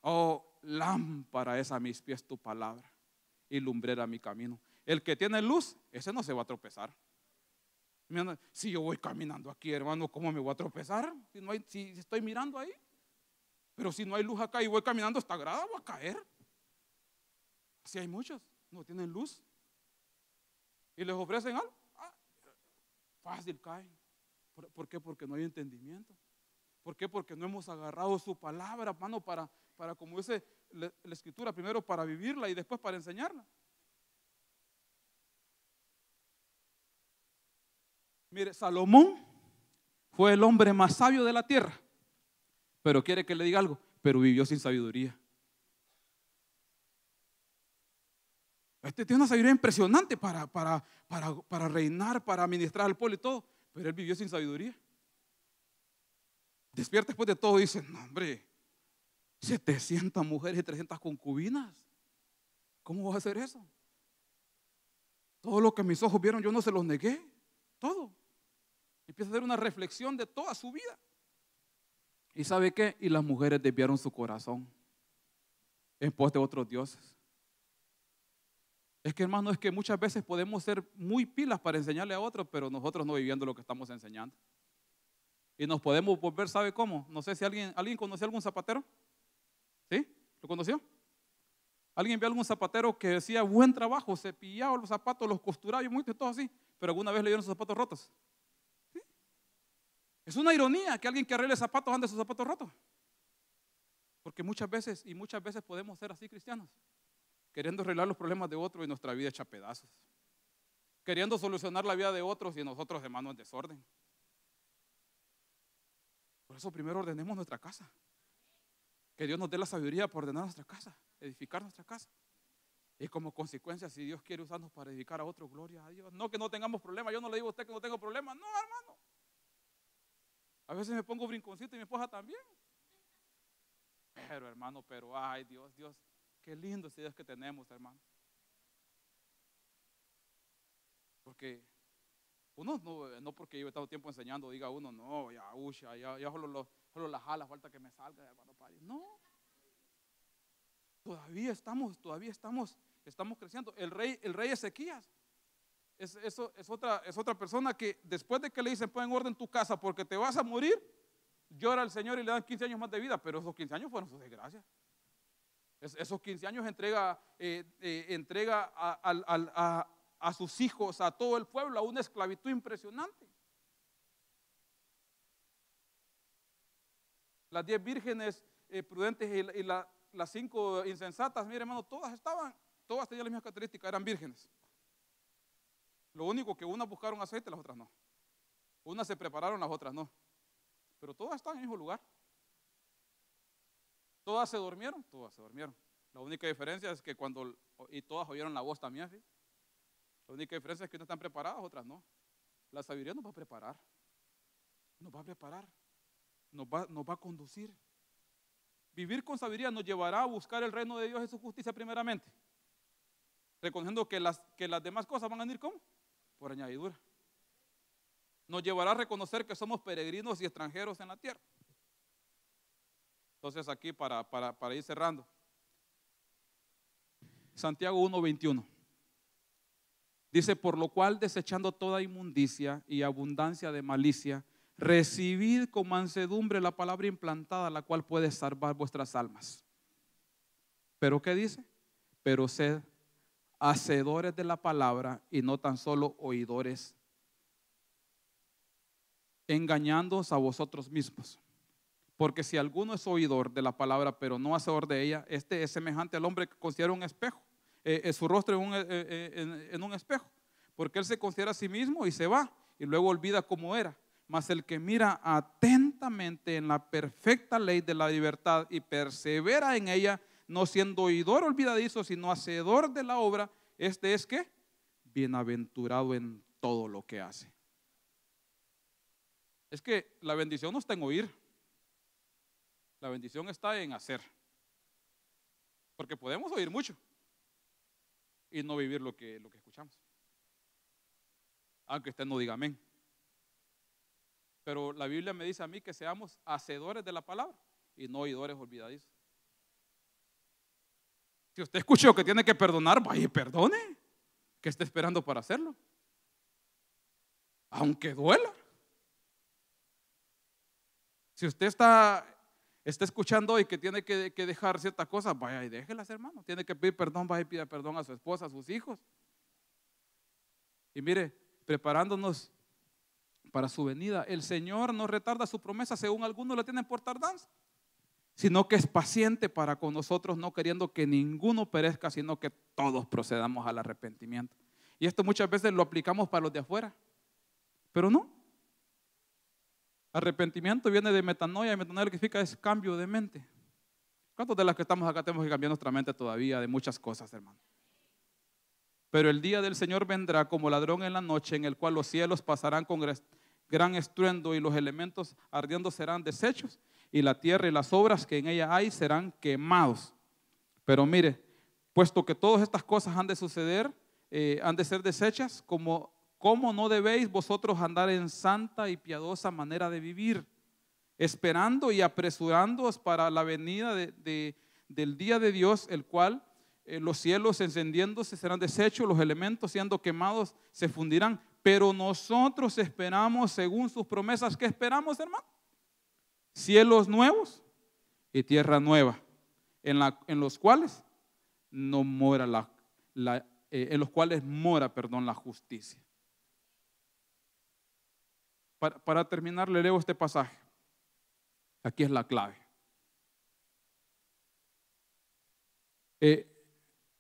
oh, lámpara es a mis pies tu palabra y lumbrera mi camino. El que tiene luz, ese no se va a tropezar. Si yo voy caminando aquí, hermano, ¿cómo me voy a tropezar? Si, no hay, si estoy mirando ahí. Pero si no hay luz acá y voy caminando hasta grada, voy a caer. Si hay muchos, no tienen luz. Y les ofrecen algo. Ah, fácil caen. ¿Por, qué? Porque no hay entendimiento. ¿Por qué? Porque no hemos agarrado su palabra, hermano, para, para como dice la, escritura primero para vivirla y después para enseñarla. Mire, Salomón fue el hombre más sabio de la tierra, pero quiere que le diga algo, pero vivió sin sabiduría. Este tiene una sabiduría impresionante para, para, para, para reinar, para administrar al pueblo y todo, pero él vivió sin sabiduría. Despierta después de todo y dice, no hombre, 700 mujeres y 300 concubinas. ¿Cómo vas a hacer eso? Todo lo que mis ojos vieron yo no se los negué. Todo. Empieza a hacer una reflexión de toda su vida. ¿Y sabe qué? Y las mujeres desviaron su corazón en pos de otros dioses. Es que hermano, es que muchas veces podemos ser muy pilas para enseñarle a otros, pero nosotros no viviendo lo que estamos enseñando. Y nos podemos volver, ¿sabe cómo? No sé si alguien, ¿alguien conoce algún zapatero? ¿Sí? ¿Lo conoció? ¿Alguien vio algún zapatero que decía buen trabajo, cepillaba los zapatos, los costuraba y mucho todo así, pero alguna vez le dieron sus zapatos rotos? Es una ironía que alguien que arregle zapatos ande sus zapatos rotos. Porque muchas veces y muchas veces podemos ser así cristianos, queriendo arreglar los problemas de otros y nuestra vida hecha pedazos, queriendo solucionar la vida de otros y nosotros de mano en desorden. Por eso primero ordenemos nuestra casa. Que Dios nos dé la sabiduría para ordenar nuestra casa, edificar nuestra casa. Y como consecuencia, si Dios quiere usarnos para edificar a otros, gloria a Dios. No que no tengamos problemas. Yo no le digo a usted que no tengo problemas. No, hermano. A veces me pongo brinconcito y mi esposa también. Pero, hermano, pero, ay, Dios, Dios, qué lindo ese Dios que tenemos, hermano. Porque uno no, no porque he estado tiempo enseñando, diga uno, no, ya, usha, ya, ya solo los, solo la jala, falta que me salga hermano Padre. No. Todavía estamos, todavía estamos, estamos creciendo. El rey, el rey Ezequías. Es, es, otra, es otra persona que después de que le dicen pon en orden tu casa porque te vas a morir, llora al Señor y le dan 15 años más de vida, pero esos 15 años fueron sus desgracias. esos 15 años entrega, eh, eh, entrega a sus hijos, a todo el pueblo, a una esclavitud impresionante. Las diez vírgenes eh, prudentes y, las cinco insensatas, mire hermano, todas estaban, todas tenían las mismas características, eran vírgenes. Lo único que unas buscaron aceite, las otras no. Unas se prepararon, las otras no. Pero todas están en el mismo lugar. Todas se durmieron, todas se durmieron. La única diferencia es que cuando, y todas oyeron la voz también, La única diferencia es que unas están preparadas, otras no. La sabiduría nos va a preparar. Nos va a preparar nos va, a conducir. Vivir con sabiduría nos llevará a buscar el reino de Dios y su justicia primeramente. Reconociendo que las, que las demás cosas van a venir como? Por añadidura. Nos llevará a reconocer que somos peregrinos y extranjeros en la tierra. Entonces aquí para, para, para ir cerrando. Santiago 1:21. Dice, por lo cual desechando toda inmundicia y abundancia de malicia, recibid con mansedumbre la palabra implantada, la cual puede salvar vuestras almas. Pero ¿qué dice? Pero sed hacedores de la palabra y no tan solo oidores, engañándoos a vosotros mismos. Porque si alguno es oidor de la palabra, pero no hacedor de ella, este es semejante al hombre que considera un espejo, eh, eh, su rostro en un, eh, en un espejo. Porque él se considera a sí mismo y se va, y luego olvida cómo era. Mas el que mira atentamente en la perfecta ley de la libertad y persevera en ella, no siendo oidor olvidadizo, sino hacedor de la obra, este es que bienaventurado en todo lo que hace. Es que la bendición no está en oír, la bendición está en hacer. Porque podemos oír mucho y no vivir lo que, lo que escuchamos. Aunque usted no diga amén. Pero la Biblia me dice a mí que seamos hacedores de la palabra y no oidores olvidadizos. Si usted escuchó que tiene que perdonar, vaya y perdone. que está esperando para hacerlo? Aunque duela. Si usted está, está escuchando y que tiene que, que dejar ciertas cosas, vaya y déjelas, hermano. Tiene que pedir perdón, vaya y pida perdón a su esposa, a sus hijos. Y mire, preparándonos para su venida. El Señor no retarda su promesa, según algunos la tienen por tardanza, sino que es paciente para con nosotros, no queriendo que ninguno perezca, sino que todos procedamos al arrepentimiento. Y esto muchas veces lo aplicamos para los de afuera, pero no. Arrepentimiento viene de metanoia, y metanoia lo que significa es cambio de mente. ¿Cuántos de las que estamos acá tenemos que cambiar nuestra mente todavía de muchas cosas, hermano? Pero el día del Señor vendrá como ladrón en la noche, en el cual los cielos pasarán con gran estruendo y los elementos ardiendo serán deshechos y la tierra y las obras que en ella hay serán quemados. Pero mire, puesto que todas estas cosas han de suceder, eh, han de ser deshechas, cómo no debéis vosotros andar en santa y piadosa manera de vivir, esperando y apresurándoos para la venida del día de Dios, el cual eh, los cielos encendiéndose serán deshechos, los elementos siendo quemados se fundirán, pero nosotros esperamos según sus promesas. ¿Qué esperamos, hermano? Cielos nuevos y tierra nueva, en, la, en los cuales no mora la, eh, en los cuales mora, perdón, la justicia. Para, terminar, le leo este pasaje. Aquí es la clave. Eh,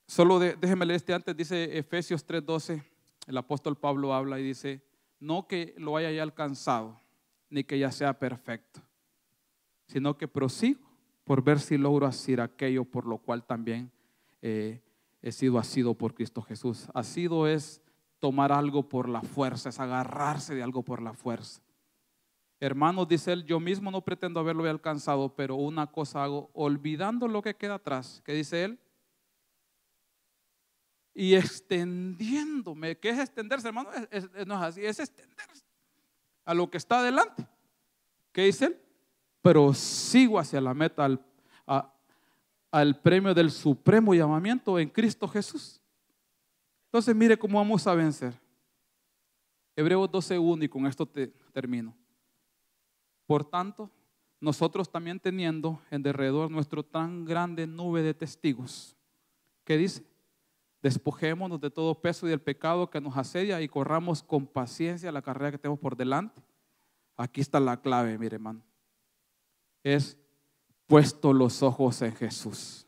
solo déjenme déjeme leer este antes, dice Efesios 3:12 el apóstol Pablo habla y dice, no que lo haya ya alcanzado, ni que ya sea perfecto, sino que prosigo por ver si logro hacer aquello por lo cual también eh, he sido sido por Cristo Jesús. sido es tomar algo por la fuerza, es agarrarse de algo por la fuerza. Hermanos, dice él, yo mismo no pretendo haberlo alcanzado, pero una cosa hago, olvidando lo que queda atrás, que dice él, y extendiéndome. ¿Qué es extenderse, hermano? no es así, es extenderse a lo que está adelante. ¿Qué dice él? Pero sigo hacia la meta, al, premio del supremo llamamiento en Cristo Jesús. Entonces, mire cómo vamos a vencer. Hebreos 12.1 y con esto termino. Por tanto, nosotros también teniendo en derredor nuestro tan grande nube de testigos, que dice, Despojémonos de todo peso y del pecado que nos asedia y corramos con paciencia la carrera que tenemos por delante. Aquí está la clave, mire hermano. Es puesto los ojos en Jesús.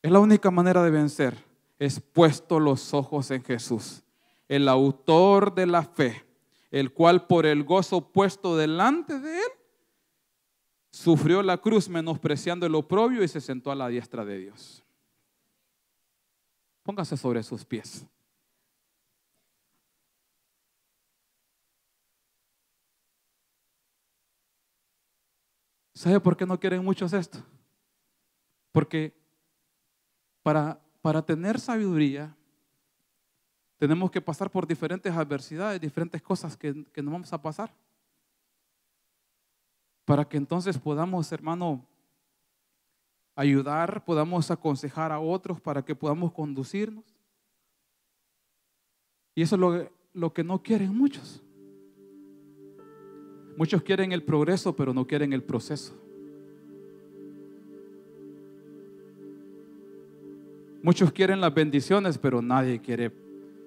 Es la única manera de vencer. Es puesto los ojos en Jesús, el autor de la fe, el cual por el gozo puesto delante de él, sufrió la cruz menospreciando el oprobio y se sentó a la diestra de Dios. Póngase sobre sus pies. ¿Sabe por qué no quieren muchos esto? Porque para, para tener sabiduría tenemos que pasar por diferentes adversidades, diferentes cosas que, que nos vamos a pasar. Para que entonces podamos, hermano, ayudar, podamos aconsejar a otros para que podamos conducirnos. Y eso es lo, que no quieren muchos. Muchos quieren el progreso, pero no quieren el proceso. Muchos quieren las bendiciones, pero nadie quiere,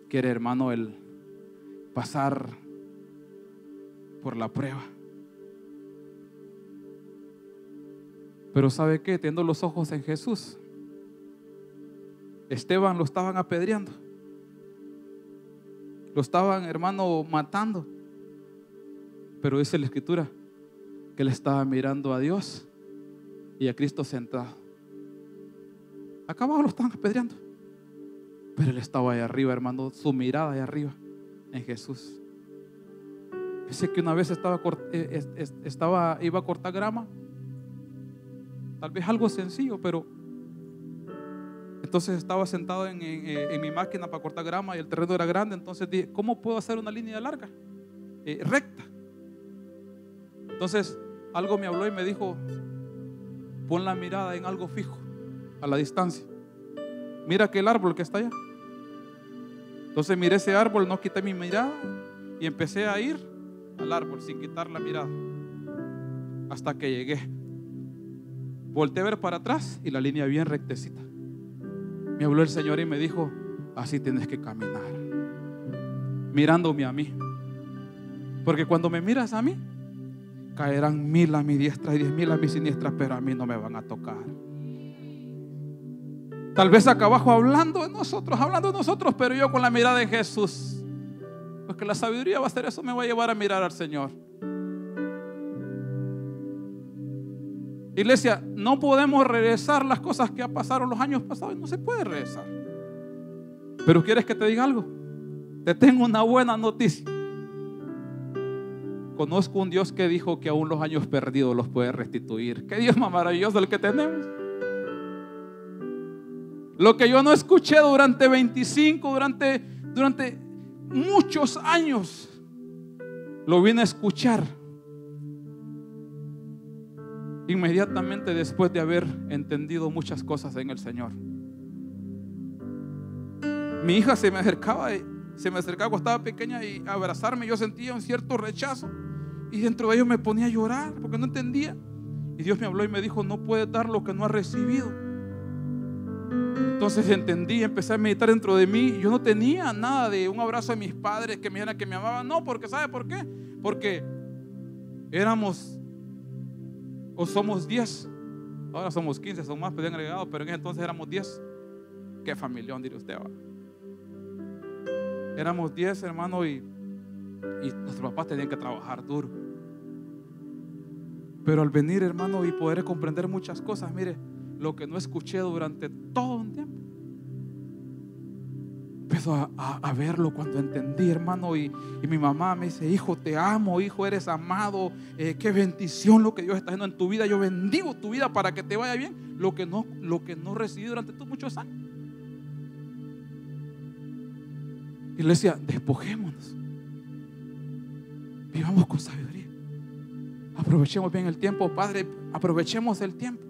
quiere hermano, el pasar por la prueba. Pero ¿sabe qué? Teniendo los ojos en Jesús. Esteban lo estaban apedreando. Lo estaban, hermano, matando. Pero dice la escritura que le estaba mirando a Dios y a Cristo sentado. Acá abajo lo estaban apedreando. Pero él estaba ahí arriba, hermano, su mirada allá arriba en Jesús. Dice que una vez estaba, eh, estaba, iba a cortar grama Tal vez algo sencillo, pero entonces estaba sentado eh, en, mi máquina para cortar grama y el terreno era grande. Entonces dije, ¿cómo puedo hacer una línea larga? Eh, recta. Entonces algo me habló y me dijo, pon la mirada en algo fijo, a la distancia. Mira aquel árbol que está allá. Entonces miré ese árbol, no quité mi mirada y empecé a ir al árbol sin quitar la mirada. Hasta que llegué Volté a ver para atrás y la línea bien rectecita. Me habló el Señor y me dijo, así tienes que caminar, mirándome a mí. Porque cuando me miras a mí, caerán mil a mi diestra y diez mil a mi siniestra, pero a mí no me van a tocar. Tal vez acá abajo hablando de nosotros, hablando de nosotros, pero yo con la mirada de Jesús. Porque la sabiduría va a ser eso, me va a llevar a mirar al Señor. Iglesia, no podemos regresar las cosas que pasado los años pasados. No se puede regresar. Pero quieres que te diga algo. Te tengo una buena noticia. Conozco un Dios que dijo que aún los años perdidos los puede restituir. Qué Dios más maravilloso el que tenemos. Lo que yo no escuché durante 25, durante, durante muchos años, lo vine a escuchar inmediatamente después de haber entendido muchas cosas en el Señor. Mi hija se me acercaba, se me acercaba cuando estaba pequeña y abrazarme, yo sentía un cierto rechazo y dentro de ello me ponía a llorar porque no entendía. Y Dios me habló y me dijo, no puedes dar lo que no has recibido. Entonces entendí, empecé a meditar dentro de mí. Yo no tenía nada de un abrazo de mis padres que me dijeran que me amaban. No, porque ¿sabe por qué? Porque éramos o somos 10. Ahora somos 15, son más, pero pues, han pero en ese entonces éramos 10. Qué familión, diría usted. Ahora? Éramos 10, hermano, y, y nuestros papás tenían que trabajar duro. Pero al venir, hermano, y poder comprender muchas cosas, mire, lo que no escuché durante todo un tiempo empezó a, verlo cuando entendí, hermano. Y, mi mamá me dice, hijo, te amo, hijo, eres amado. Eh, qué bendición lo que Dios está haciendo en tu vida. Yo bendigo tu vida para que te vaya bien lo que no, lo que no recibí durante tus muchos años. Y le decía, despojémonos. Vivamos con sabiduría. Aprovechemos bien el tiempo, Padre. Aprovechemos el tiempo.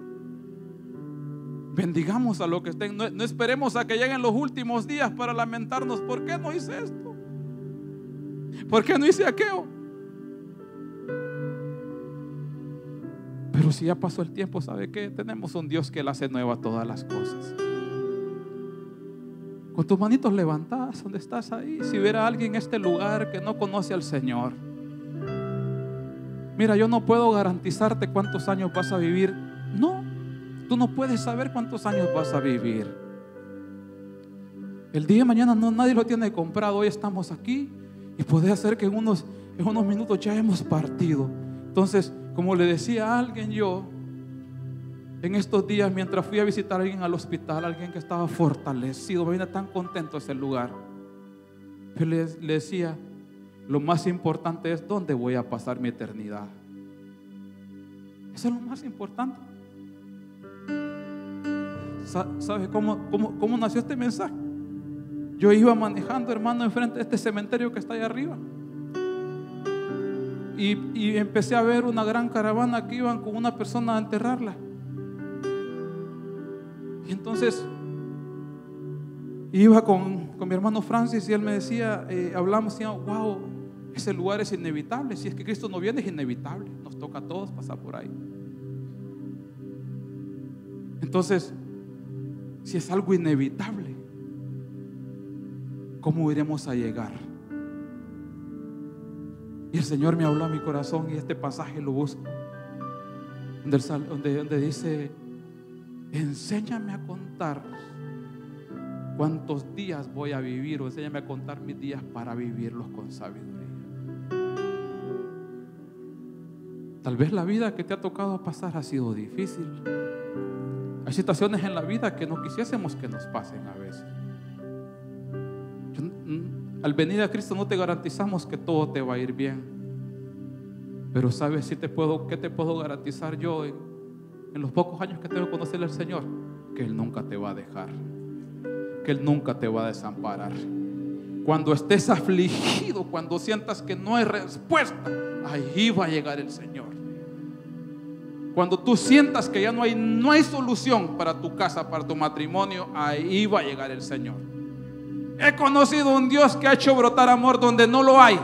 Bendigamos a lo que estén. No, esperemos a que lleguen los últimos días para lamentarnos. ¿Por qué no hice esto? ¿Por qué no hice aquello? Pero si ya pasó el tiempo, ¿sabe qué? Tenemos un Dios que le hace nueva todas las cosas. Con tus manitos levantadas, ¿dónde estás ahí, si hubiera alguien en este lugar que no conoce al Señor. Mira, yo no puedo garantizarte cuántos años vas a vivir. No, Tú no puedes saber cuántos años vas a vivir. El día de mañana no, nadie lo tiene comprado. Hoy estamos aquí y puede ser que en unos, en unos minutos ya hemos partido. Entonces, como le decía a alguien yo, en estos días mientras fui a visitar a alguien al hospital, alguien que estaba fortalecido, me viene tan contento ese lugar. Yo le, le decía, lo más importante es dónde voy a pasar mi eternidad. Eso es lo más importante. ¿Sabes cómo, nació este mensaje? Yo iba manejando, hermano, enfrente de este cementerio que está ahí arriba. Y, empecé a ver una gran caravana que iban con una persona a enterrarla. Y entonces iba con, mi hermano Francis y él me decía, eh, hablamos, decía, wow, ese lugar es inevitable. Si es que Cristo no viene, es inevitable. Nos toca a todos pasar por ahí. Entonces, si es algo inevitable, ¿cómo iremos a llegar? Y el Señor me habló a mi corazón y este pasaje lo busco, donde, dice, enséñame a contar cuántos días voy a vivir o enséñame a contar mis días para vivirlos con sabiduría. Tal vez la vida que te ha tocado pasar ha sido difícil. Hay situaciones en la vida que no quisiésemos que nos pasen a veces. al venir a Cristo no te garantizamos que todo te va a ir bien. Pero sabes si te puedo, qué te puedo garantizar yo en, los pocos años que tengo que conocer al Señor, que Él nunca te va a dejar, que Él nunca te va a desamparar. Cuando estés afligido, cuando sientas que no hay respuesta, ahí va a llegar el Señor. Cuando tú sientas que ya no hay, no hay solución para tu casa, para tu matrimonio, ahí va a llegar el Señor. He conocido un Dios que ha hecho brotar amor donde no lo hay.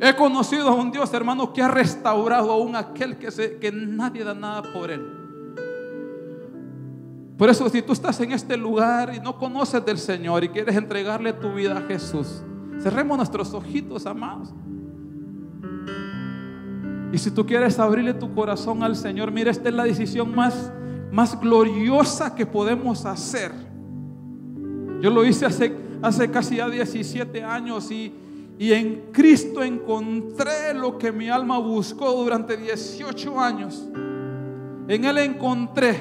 He conocido a un Dios, hermano, que ha restaurado aún aquel que, se, que nadie da nada por él. Por eso, si tú estás en este lugar y no conoces del Señor y quieres entregarle tu vida a Jesús, cerremos nuestros ojitos, amados. Y si tú quieres abrirle tu corazón al Señor, mira, esta es la decisión más, más gloriosa que podemos hacer. Yo lo hice hace, hace casi ya 17 años y, y en Cristo encontré lo que mi alma buscó durante 18 años. En Él encontré,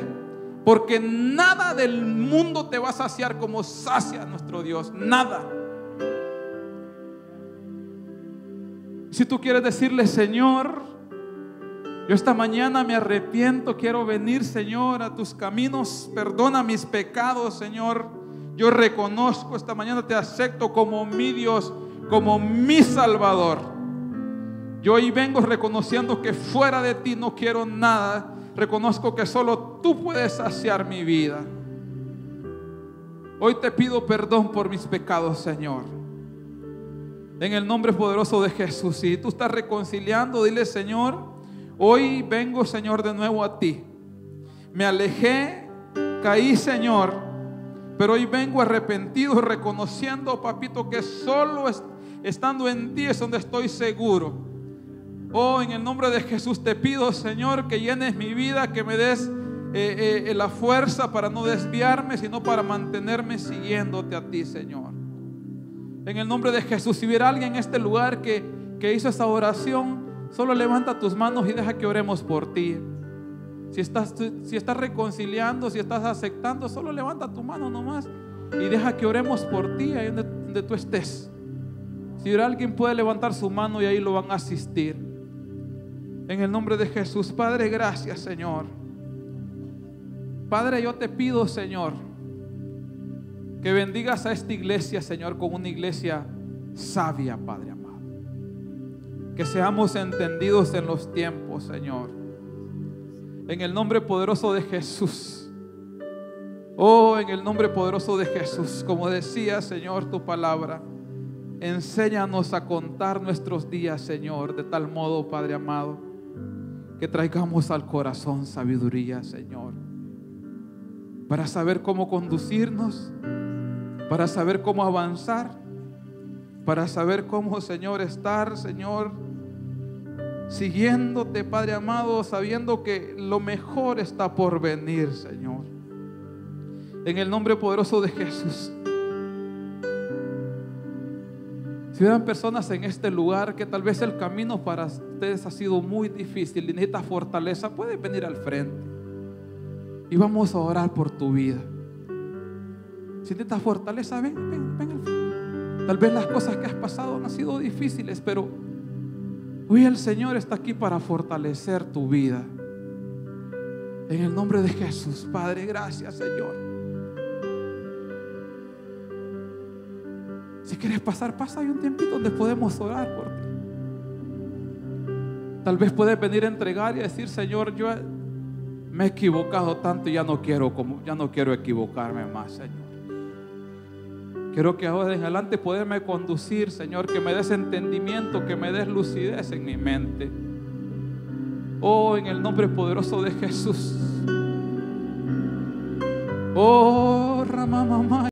porque nada del mundo te va a saciar como sacia nuestro Dios, nada. Si tú quieres decirle, Señor, yo esta mañana me arrepiento, quiero venir, Señor, a tus caminos. Perdona mis pecados, Señor. Yo reconozco esta mañana, te acepto como mi Dios, como mi Salvador. Yo hoy vengo reconociendo que fuera de ti no quiero nada. Reconozco que solo tú puedes saciar mi vida. Hoy te pido perdón por mis pecados, Señor. En el nombre poderoso de Jesús. Si tú estás reconciliando, dile, Señor, Hoy vengo, Señor, de nuevo a ti. Me alejé, caí, Señor, pero hoy vengo arrepentido, reconociendo, papito, que solo estando en ti es donde estoy seguro. Oh, en el nombre de Jesús te pido, Señor, que llenes mi vida, que me des eh, eh, la fuerza para no desviarme, sino para mantenerme siguiéndote a ti, Señor. En el nombre de Jesús, si hubiera alguien en este lugar que, que hizo esa oración, Solo levanta tus manos y deja que oremos por ti. Si estás, si estás reconciliando, si estás aceptando, solo levanta tu mano nomás y deja que oremos por ti ahí donde, donde tú estés. Si alguien puede levantar su mano y ahí lo van a asistir. En el nombre de Jesús, Padre, gracias Señor. Padre, yo te pido Señor que bendigas a esta iglesia Señor con una iglesia sabia, Padre que seamos entendidos en los tiempos, Señor. En el nombre poderoso de Jesús. Oh, en el nombre poderoso de Jesús. Como decía, Señor, tu palabra. Enséñanos a contar nuestros días, Señor, de tal modo, Padre amado, que traigamos al corazón sabiduría, Señor, para saber cómo conducirnos, para saber cómo avanzar, para saber cómo, Señor, estar, Señor, siguiéndote, Padre amado, sabiendo que lo mejor está por venir, Señor. En el nombre poderoso de Jesús. Si hubieran personas en este lugar que tal vez el camino para ustedes ha sido muy difícil y necesita fortaleza, puedes venir al frente. Y vamos a orar por tu vida. Si necesitas fortaleza, ven, ven, ven al frente. Tal vez las cosas que has pasado han sido difíciles, pero Hoy el Señor está aquí para fortalecer tu vida. En el nombre de Jesús, Padre, gracias Señor. Si quieres pasar, pasa. Hay un tiempito donde podemos orar por ti. Tal vez puedes venir a entregar y decir, Señor, yo me he equivocado tanto y ya no quiero, ya no quiero equivocarme más, Señor. Quiero que ahora en adelante poderme conducir, Señor, que me des entendimiento, que me des lucidez en mi mente. Oh, en el nombre poderoso de Jesús. Oh, Ramamamá.